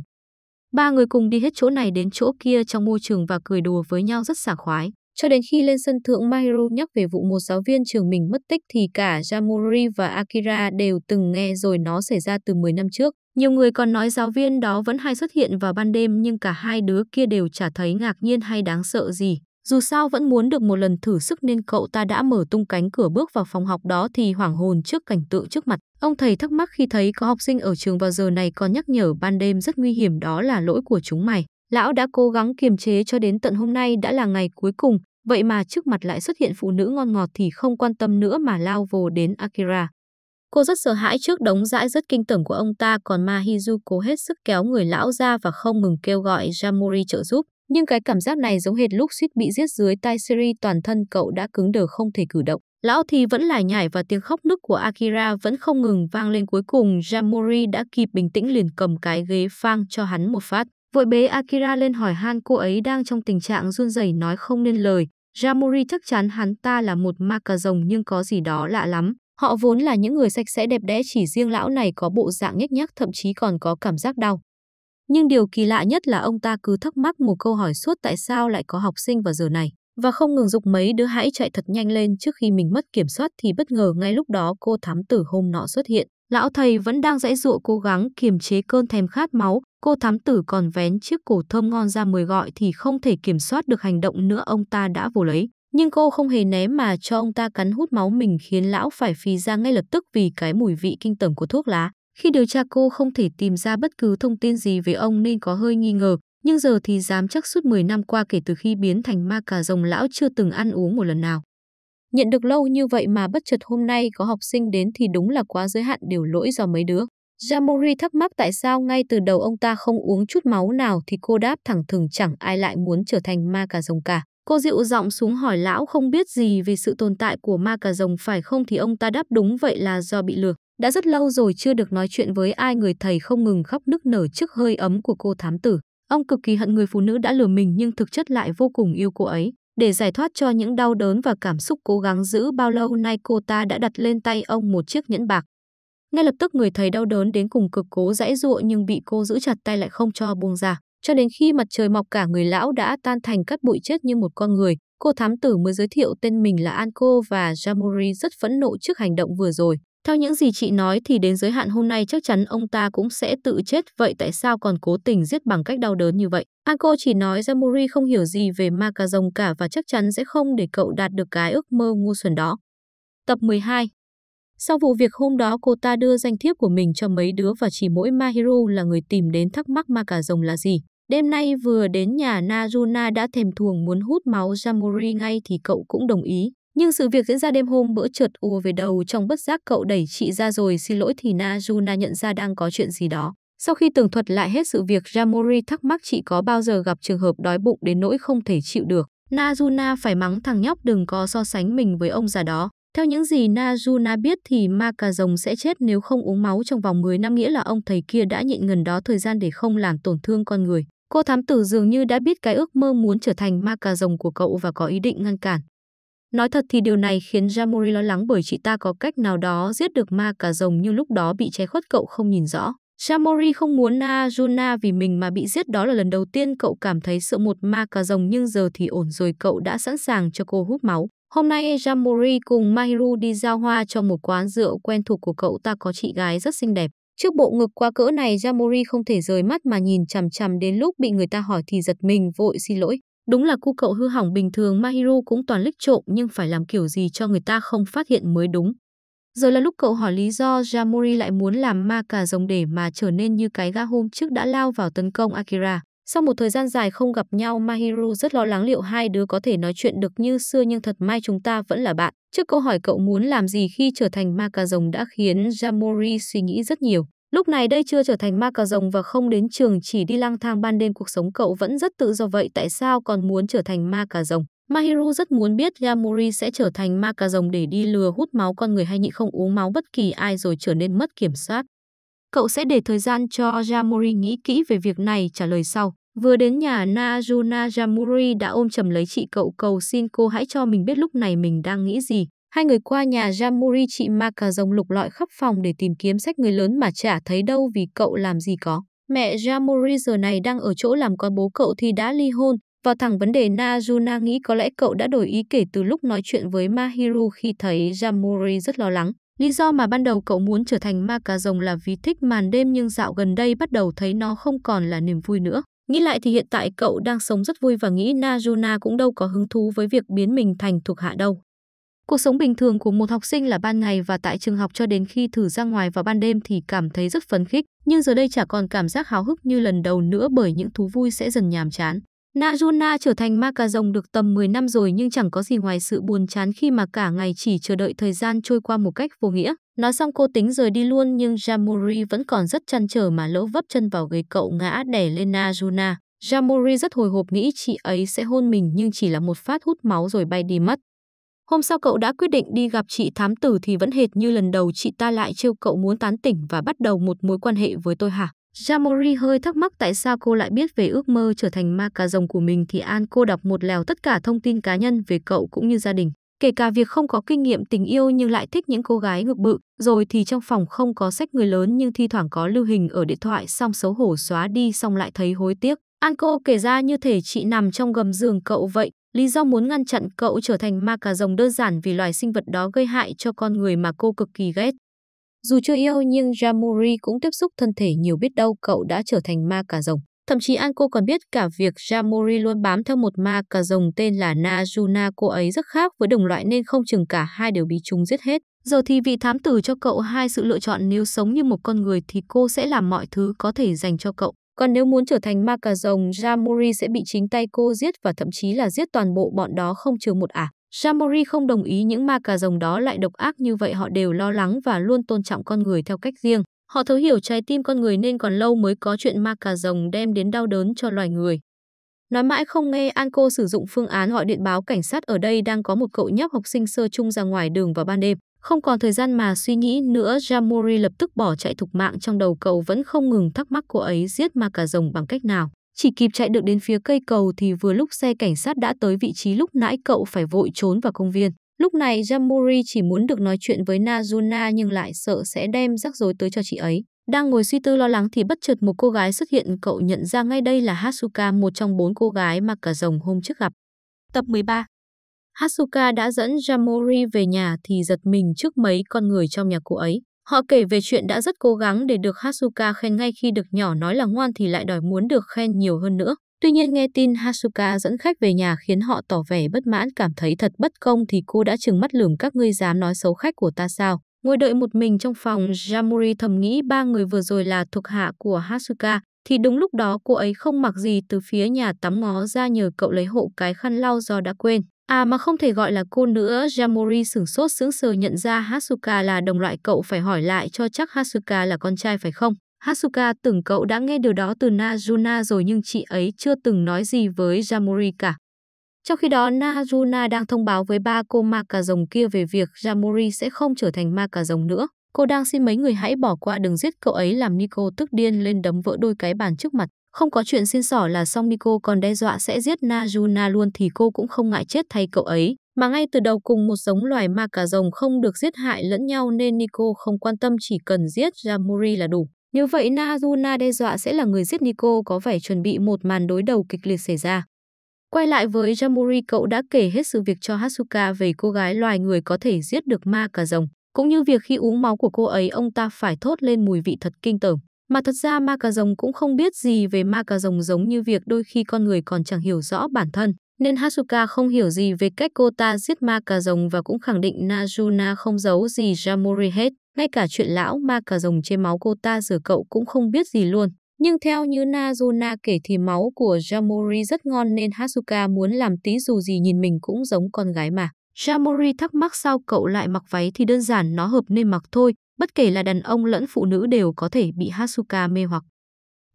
[SPEAKER 1] Ba người cùng đi hết chỗ này đến chỗ kia trong môi trường và cười đùa với nhau rất sảng khoái. Cho đến khi lên sân thượng Mahiru nhắc về vụ một giáo viên trường mình mất tích thì cả Yamori và Akira đều từng nghe rồi nó xảy ra từ 10 năm trước. Nhiều người còn nói giáo viên đó vẫn hay xuất hiện vào ban đêm nhưng cả hai đứa kia đều chả thấy ngạc nhiên hay đáng sợ gì. Dù sao vẫn muốn được một lần thử sức nên cậu ta đã mở tung cánh cửa bước vào phòng học đó thì hoảng hồn trước cảnh tượng trước mặt. Ông thầy thắc mắc khi thấy có học sinh ở trường vào giờ này còn nhắc nhở ban đêm rất nguy hiểm đó là lỗi của chúng mày. Lão đã cố gắng kiềm chế cho đến tận hôm nay đã là ngày cuối cùng, vậy mà trước mặt lại xuất hiện phụ nữ ngon ngọt thì không quan tâm nữa mà lao vồ đến Akira. Cô rất sợ hãi trước đống dãi rất kinh tởm của ông ta còn Mahizu cố hết sức kéo người lão ra và không ngừng kêu gọi Jamori trợ giúp. Nhưng cái cảm giác này giống hệt lúc suýt bị giết dưới tay Siri toàn thân cậu đã cứng đờ không thể cử động. Lão thì vẫn lải nhải và tiếng khóc nức của Akira vẫn không ngừng vang lên cuối cùng Jamori đã kịp bình tĩnh liền cầm cái ghế phang cho hắn một phát. Vội bế Akira lên hỏi han cô ấy đang trong tình trạng run rẩy nói không nên lời. Jamori chắc chắn hắn ta là một ma cà rồng nhưng có gì đó lạ lắm. Họ vốn là những người sạch sẽ đẹp đẽ chỉ riêng lão này có bộ dạng nhếch nhác thậm chí còn có cảm giác đau. Nhưng điều kỳ lạ nhất là ông ta cứ thắc mắc một câu hỏi suốt tại sao lại có học sinh vào giờ này và không ngừng dục mấy đứa hãy chạy thật nhanh lên trước khi mình mất kiểm soát thì bất ngờ ngay lúc đó cô thám tử hôm nọ xuất hiện. Lão thầy vẫn đang dãy dụa cố gắng kiềm chế cơn thèm khát máu, cô thám tử còn vén chiếc cổ thơm ngon ra mời gọi thì không thể kiểm soát được hành động nữa ông ta đã vồ lấy. Nhưng cô không hề ném mà cho ông ta cắn hút máu mình khiến lão phải phì ra ngay lập tức vì cái mùi vị kinh tởm của thuốc lá. Khi điều tra cô không thể tìm ra bất cứ thông tin gì về ông nên có hơi nghi ngờ, nhưng giờ thì dám chắc suốt 10 năm qua kể từ khi biến thành ma cà rồng lão chưa từng ăn uống một lần nào. Nhận được lâu như vậy mà bất chợt hôm nay có học sinh đến thì đúng là quá giới hạn đều lỗi do mấy đứa. Jamori thắc mắc tại sao ngay từ đầu ông ta không uống chút máu nào thì cô đáp thẳng thừng chẳng ai lại muốn trở thành ma cà rồng cả. Cô dịu giọng xuống hỏi lão không biết gì về sự tồn tại của ma cà rồng phải không thì ông ta đáp đúng vậy là do bị lừa. Đã rất lâu rồi chưa được nói chuyện với ai người thầy không ngừng khóc nức nở trước hơi ấm của cô thám tử. Ông cực kỳ hận người phụ nữ đã lừa mình nhưng thực chất lại vô cùng yêu cô ấy. Để giải thoát cho những đau đớn và cảm xúc cố gắng giữ bao lâu nay cô ta đã đặt lên tay ông một chiếc nhẫn bạc. Ngay lập tức người thầy đau đớn đến cùng cực cố dãy dụa nhưng bị cô giữ chặt tay lại không cho buông ra. Cho đến khi mặt trời mọc cả người lão đã tan thành cát bụi chết như một con người, cô thám tử mới giới thiệu tên mình là Anko và Jamuri rất phẫn nộ trước hành động vừa rồi. Theo những gì chị nói thì đến giới hạn hôm nay chắc chắn ông ta cũng sẽ tự chết, vậy tại sao còn cố tình giết bằng cách đau đớn như vậy? Anko chỉ nói Jamuri không hiểu gì về ma cà rồng cả và chắc chắn sẽ không để cậu đạt được cái ước mơ ngu xuẩn đó. Tập 12 Sau vụ việc hôm đó cô ta đưa danh thiếp của mình cho mấy đứa và chỉ mỗi Mahiru là người tìm đến thắc mắc ma cà rồng là gì. Đêm nay vừa đến nhà Naruna đã thèm thuồng muốn hút máu Jamuri ngay thì cậu cũng đồng ý. Nhưng sự việc diễn ra đêm hôm bữa trượt ùa về đầu trong bất giác cậu đẩy chị ra rồi xin lỗi thì Najuna nhận ra đang có chuyện gì đó. Sau khi tường thuật lại hết sự việc, Jamori thắc mắc chị có bao giờ gặp trường hợp đói bụng đến nỗi không thể chịu được. Najuna phải mắng thằng nhóc đừng có so sánh mình với ông già đó. Theo những gì Najuna biết thì ma cà rồng sẽ chết nếu không uống máu trong vòng 10 năm nghĩa là ông thầy kia đã nhịn ngần đó thời gian để không làm tổn thương con người. Cô thám tử dường như đã biết cái ước mơ muốn trở thành ma cà rồng của cậu và có ý định ngăn cản. Nói thật thì điều này khiến Jamori lo lắng bởi chị ta có cách nào đó giết được ma cà rồng như lúc đó bị che khuất cậu không nhìn rõ. Jamori không muốn Arjuna vì mình mà bị giết đó là lần đầu tiên cậu cảm thấy sợ một ma cà rồng nhưng giờ thì ổn rồi cậu đã sẵn sàng cho cô hút máu. Hôm nay Jamori cùng Mahiru đi giao hoa trong một quán rượu quen thuộc của cậu ta có chị gái rất xinh đẹp. Trước bộ ngực quá cỡ này Jamori không thể rời mắt mà nhìn chằm chằm đến lúc bị người ta hỏi thì giật mình vội xin lỗi. Đúng là cu cậu hư hỏng bình thường Mahiro cũng toàn lích trộm nhưng phải làm kiểu gì cho người ta không phát hiện mới đúng. Giờ là lúc cậu hỏi lý do Jamori lại muốn làm ma cà rồng để mà trở nên như cái gã hôm trước đã lao vào tấn công Akira. Sau một thời gian dài không gặp nhau, Mahiru rất lo lắng liệu hai đứa có thể nói chuyện được như xưa nhưng thật may chúng ta vẫn là bạn. Trước câu hỏi cậu muốn làm gì khi trở thành ma cà rồng đã khiến Jamori suy nghĩ rất nhiều. Lúc này đây chưa trở thành ma cà rồng và không đến trường chỉ đi lang thang ban đêm cuộc sống cậu vẫn rất tự do vậy tại sao còn muốn trở thành ma cà rồng. Mahiru rất muốn biết Yamori sẽ trở thành ma cà rồng để đi lừa hút máu con người hay nhị không uống máu bất kỳ ai rồi trở nên mất kiểm soát. Cậu sẽ để thời gian cho Yamori nghĩ kỹ về việc này trả lời sau. Vừa đến nhà Najuna Yamori đã ôm chầm lấy chị cậu cầu xin cô hãy cho mình biết lúc này mình đang nghĩ gì. Hai người qua nhà Jamuri chị ma cà rồng lục lọi khắp phòng để tìm kiếm sách người lớn mà chả thấy đâu vì cậu làm gì có. Mẹ Jamuri giờ này đang ở chỗ làm con bố cậu thì đã ly hôn. và thẳng vấn đề Najuna nghĩ có lẽ cậu đã đổi ý kể từ lúc nói chuyện với Mahiru khi thấy Jamuri rất lo lắng. Lý do mà ban đầu cậu muốn trở thành ma cà rồng là vì thích màn đêm nhưng dạo gần đây bắt đầu thấy nó không còn là niềm vui nữa. Nghĩ lại thì hiện tại cậu đang sống rất vui và nghĩ Najuna cũng đâu có hứng thú với việc biến mình thành thuộc hạ đâu. Cuộc sống bình thường của một học sinh là ban ngày và tại trường học cho đến khi thử ra ngoài vào ban đêm thì cảm thấy rất phấn khích, nhưng giờ đây chả còn cảm giác háo hức như lần đầu nữa bởi những thú vui sẽ dần nhàm chán. Najuna trở thành ma cà rồng được tầm 10 năm rồi nhưng chẳng có gì ngoài sự buồn chán khi mà cả ngày chỉ chờ đợi thời gian trôi qua một cách vô nghĩa. Nói xong cô tính rời đi luôn nhưng Jamori vẫn còn rất chăn trở mà lỡ vấp chân vào ghế cậu ngã đè lên Najuna. Jamori rất hồi hộp nghĩ chị ấy sẽ hôn mình nhưng chỉ là một phát hút máu rồi bay đi mất. Hôm sau cậu đã quyết định đi gặp chị thám tử thì vẫn hệt như lần đầu chị ta lại trêu cậu muốn tán tỉnh và bắt đầu một mối quan hệ với tôi hả? Jamori hơi thắc mắc tại sao cô lại biết về ước mơ trở thành ma cà rồng của mình thì An cô đọc một lèo tất cả thông tin cá nhân về cậu cũng như gia đình. Kể cả việc không có kinh nghiệm tình yêu nhưng lại thích những cô gái ngực bự, rồi thì trong phòng không có sách người lớn nhưng thi thoảng có lưu hình ở điện thoại xong xấu hổ xóa đi xong lại thấy hối tiếc. An cô kể ra như thể chị nằm trong gầm giường cậu vậy, Lý do muốn ngăn chặn cậu trở thành ma cà rồng đơn giản vì loài sinh vật đó gây hại cho con người mà cô cực kỳ ghét. Dù chưa yêu nhưng Jamuri cũng tiếp xúc thân thể nhiều biết đâu cậu đã trở thành ma cà rồng. Thậm chí An cô còn biết cả việc Jamuri luôn bám theo một ma cà rồng tên là Najuna cô ấy rất khác với đồng loại nên không chừng cả hai đều bị chúng giết hết. Giờ thì vị thám tử cho cậu hai sự lựa chọn nếu sống như một con người thì cô sẽ làm mọi thứ có thể dành cho cậu. Còn nếu muốn trở thành ma cà rồng, Jamori sẽ bị chính tay cô giết và thậm chí là giết toàn bộ bọn đó không trừ một ả. À. Jamori không đồng ý những ma cà rồng đó lại độc ác như vậy họ đều lo lắng và luôn tôn trọng con người theo cách riêng. Họ thấu hiểu trái tim con người nên còn lâu mới có chuyện ma cà rồng đem đến đau đớn cho loài người. Nói mãi không nghe An cô sử dụng phương án gọi điện báo cảnh sát ở đây đang có một cậu nhóc học sinh sơ chung ra ngoài đường vào ban đêm. Không còn thời gian mà suy nghĩ nữa, Jamori lập tức bỏ chạy thục mạng trong đầu cậu vẫn không ngừng thắc mắc cô ấy giết ma cà rồng bằng cách nào. Chỉ kịp chạy được đến phía cây cầu thì vừa lúc xe cảnh sát đã tới vị trí lúc nãy cậu phải vội trốn vào công viên. Lúc này Jamori chỉ muốn được nói chuyện với Nazuna nhưng lại sợ sẽ đem rắc rối tới cho chị ấy. Đang ngồi suy tư lo lắng thì bất chợt một cô gái xuất hiện cậu nhận ra ngay đây là Hatsuka một trong bốn cô gái mà cả rồng hôm trước gặp. Tập 13 Hatsuka đã dẫn Jamori về nhà thì giật mình trước mấy con người trong nhà cô ấy. Họ kể về chuyện đã rất cố gắng để được Hatsuka khen ngay khi được nhỏ nói là ngoan thì lại đòi muốn được khen nhiều hơn nữa. Tuy nhiên nghe tin Hasuka dẫn khách về nhà khiến họ tỏ vẻ bất mãn cảm thấy thật bất công thì cô đã trừng mắt lườm các ngươi dám nói xấu khách của ta sao. Ngồi đợi một mình trong phòng, Jamuri thầm nghĩ ba người vừa rồi là thuộc hạ của Hasuka, thì đúng lúc đó cô ấy không mặc gì từ phía nhà tắm ngó ra nhờ cậu lấy hộ cái khăn lau do đã quên. À mà không thể gọi là cô nữa, Jamori sửng sốt sững sờ nhận ra Hasuka là đồng loại cậu phải hỏi lại cho chắc Hasuka là con trai phải không? Hasuka tưởng cậu đã nghe điều đó từ Najuna rồi nhưng chị ấy chưa từng nói gì với Jamori cả. Trong khi đó, Naruna đang thông báo với ba cô ma cà rồng kia về việc Jamori sẽ không trở thành ma cà rồng nữa. Cô đang xin mấy người hãy bỏ qua đừng giết cậu ấy làm Nico tức điên lên đấm vỡ đôi cái bàn trước mặt. Không có chuyện xin xỏ là xong Nico còn đe dọa sẽ giết Najuna luôn thì cô cũng không ngại chết thay cậu ấy. Mà ngay từ đầu cùng một giống loài ma cà rồng không được giết hại lẫn nhau nên Nico không quan tâm chỉ cần giết Jamori là đủ. Như vậy Naruna đe dọa sẽ là người giết Nico có vẻ chuẩn bị một màn đối đầu kịch liệt xảy ra. Quay lại với Jamuri cậu đã kể hết sự việc cho Hasuka về cô gái loài người có thể giết được ma cả rồng, cũng như việc khi uống máu của cô ấy ông ta phải thốt lên mùi vị thật kinh tởm. Mà thật ra ma cà rồng cũng không biết gì về ma cà rồng giống như việc đôi khi con người còn chẳng hiểu rõ bản thân. Nên Hasuka không hiểu gì về cách cô ta giết ma cà rồng và cũng khẳng định Najuna không giấu gì Jamori hết. Ngay cả chuyện lão ma cà rồng chê máu cô ta rửa cậu cũng không biết gì luôn. Nhưng theo như Nazuna kể thì máu của Jamori rất ngon nên Hasuka muốn làm tí dù gì nhìn mình cũng giống con gái mà. Jamori thắc mắc sao cậu lại mặc váy thì đơn giản nó hợp nên mặc thôi, bất kể là đàn ông lẫn phụ nữ đều có thể bị Hasuka mê hoặc.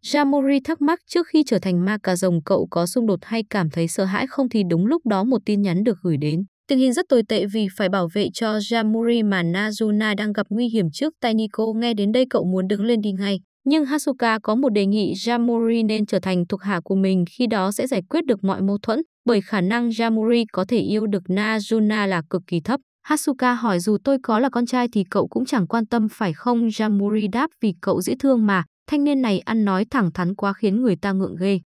[SPEAKER 1] Jamori thắc mắc trước khi trở thành ma cà rồng cậu có xung đột hay cảm thấy sợ hãi không thì đúng lúc đó một tin nhắn được gửi đến. Tình hình rất tồi tệ vì phải bảo vệ cho Jamori mà Nazuna đang gặp nguy hiểm trước tay Nico. Nghe đến đây cậu muốn đứng lên đi ngay. Nhưng Hasuka có một đề nghị Jamori nên trở thành thuộc hạ của mình khi đó sẽ giải quyết được mọi mâu thuẫn, bởi khả năng Jamori có thể yêu được Najuna là cực kỳ thấp. Hasuka hỏi dù tôi có là con trai thì cậu cũng chẳng quan tâm phải không Jamori đáp vì cậu dễ thương mà, thanh niên này ăn nói thẳng thắn quá khiến người ta ngượng ghê.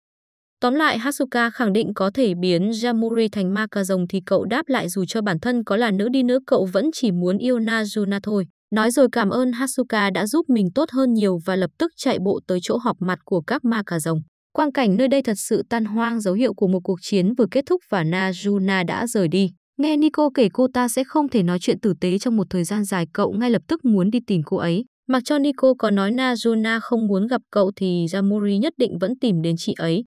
[SPEAKER 1] Tóm lại, Hasuka khẳng định có thể biến Yamuri thành ma cà rồng thì cậu đáp lại dù cho bản thân có là nữ đi nữa cậu vẫn chỉ muốn yêu Najuna thôi. Nói rồi cảm ơn Hatsuka đã giúp mình tốt hơn nhiều và lập tức chạy bộ tới chỗ họp mặt của các ma cà rồng. Quang cảnh nơi đây thật sự tan hoang dấu hiệu của một cuộc chiến vừa kết thúc và Najuna đã rời đi. Nghe Nico kể cô ta sẽ không thể nói chuyện tử tế trong một thời gian dài cậu ngay lập tức muốn đi tìm cô ấy. Mặc cho Nico có nói Najuna không muốn gặp cậu thì Jamori nhất định vẫn tìm đến chị ấy.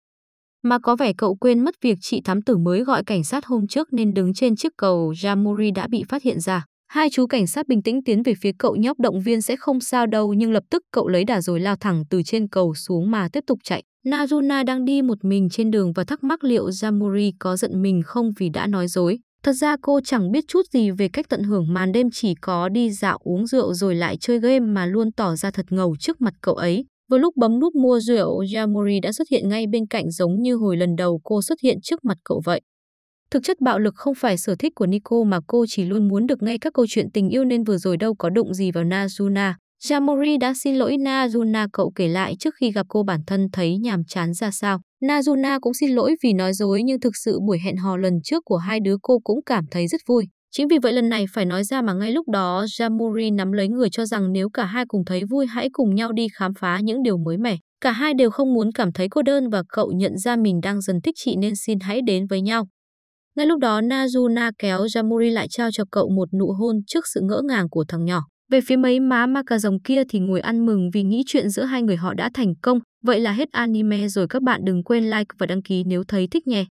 [SPEAKER 1] Mà có vẻ cậu quên mất việc chị thám tử mới gọi cảnh sát hôm trước nên đứng trên chiếc cầu Jamori đã bị phát hiện ra. Hai chú cảnh sát bình tĩnh tiến về phía cậu nhóc động viên sẽ không sao đâu nhưng lập tức cậu lấy đà rồi lao thẳng từ trên cầu xuống mà tiếp tục chạy. Naruna đang đi một mình trên đường và thắc mắc liệu Yamuri có giận mình không vì đã nói dối. Thật ra cô chẳng biết chút gì về cách tận hưởng màn đêm chỉ có đi dạo uống rượu rồi lại chơi game mà luôn tỏ ra thật ngầu trước mặt cậu ấy. Vừa lúc bấm nút mua rượu, Yamori đã xuất hiện ngay bên cạnh giống như hồi lần đầu cô xuất hiện trước mặt cậu vậy. Thực chất bạo lực không phải sở thích của Nico mà cô chỉ luôn muốn được nghe các câu chuyện tình yêu nên vừa rồi đâu có đụng gì vào Nazuna. Jamori đã xin lỗi Nazuna cậu kể lại trước khi gặp cô bản thân thấy nhàm chán ra sao. Nazuna cũng xin lỗi vì nói dối nhưng thực sự buổi hẹn hò lần trước của hai đứa cô cũng cảm thấy rất vui. Chính vì vậy lần này phải nói ra mà ngay lúc đó Jamori nắm lấy người cho rằng nếu cả hai cùng thấy vui hãy cùng nhau đi khám phá những điều mới mẻ. Cả hai đều không muốn cảm thấy cô đơn và cậu nhận ra mình đang dần thích chị nên xin hãy đến với nhau. Ngay lúc đó Nazuna kéo Jamuri lại trao cho cậu một nụ hôn trước sự ngỡ ngàng của thằng nhỏ. Về phía mấy má ma cà rồng kia thì ngồi ăn mừng vì nghĩ chuyện giữa hai người họ đã thành công. Vậy là hết anime rồi các bạn đừng quên like và đăng ký nếu thấy thích nhé.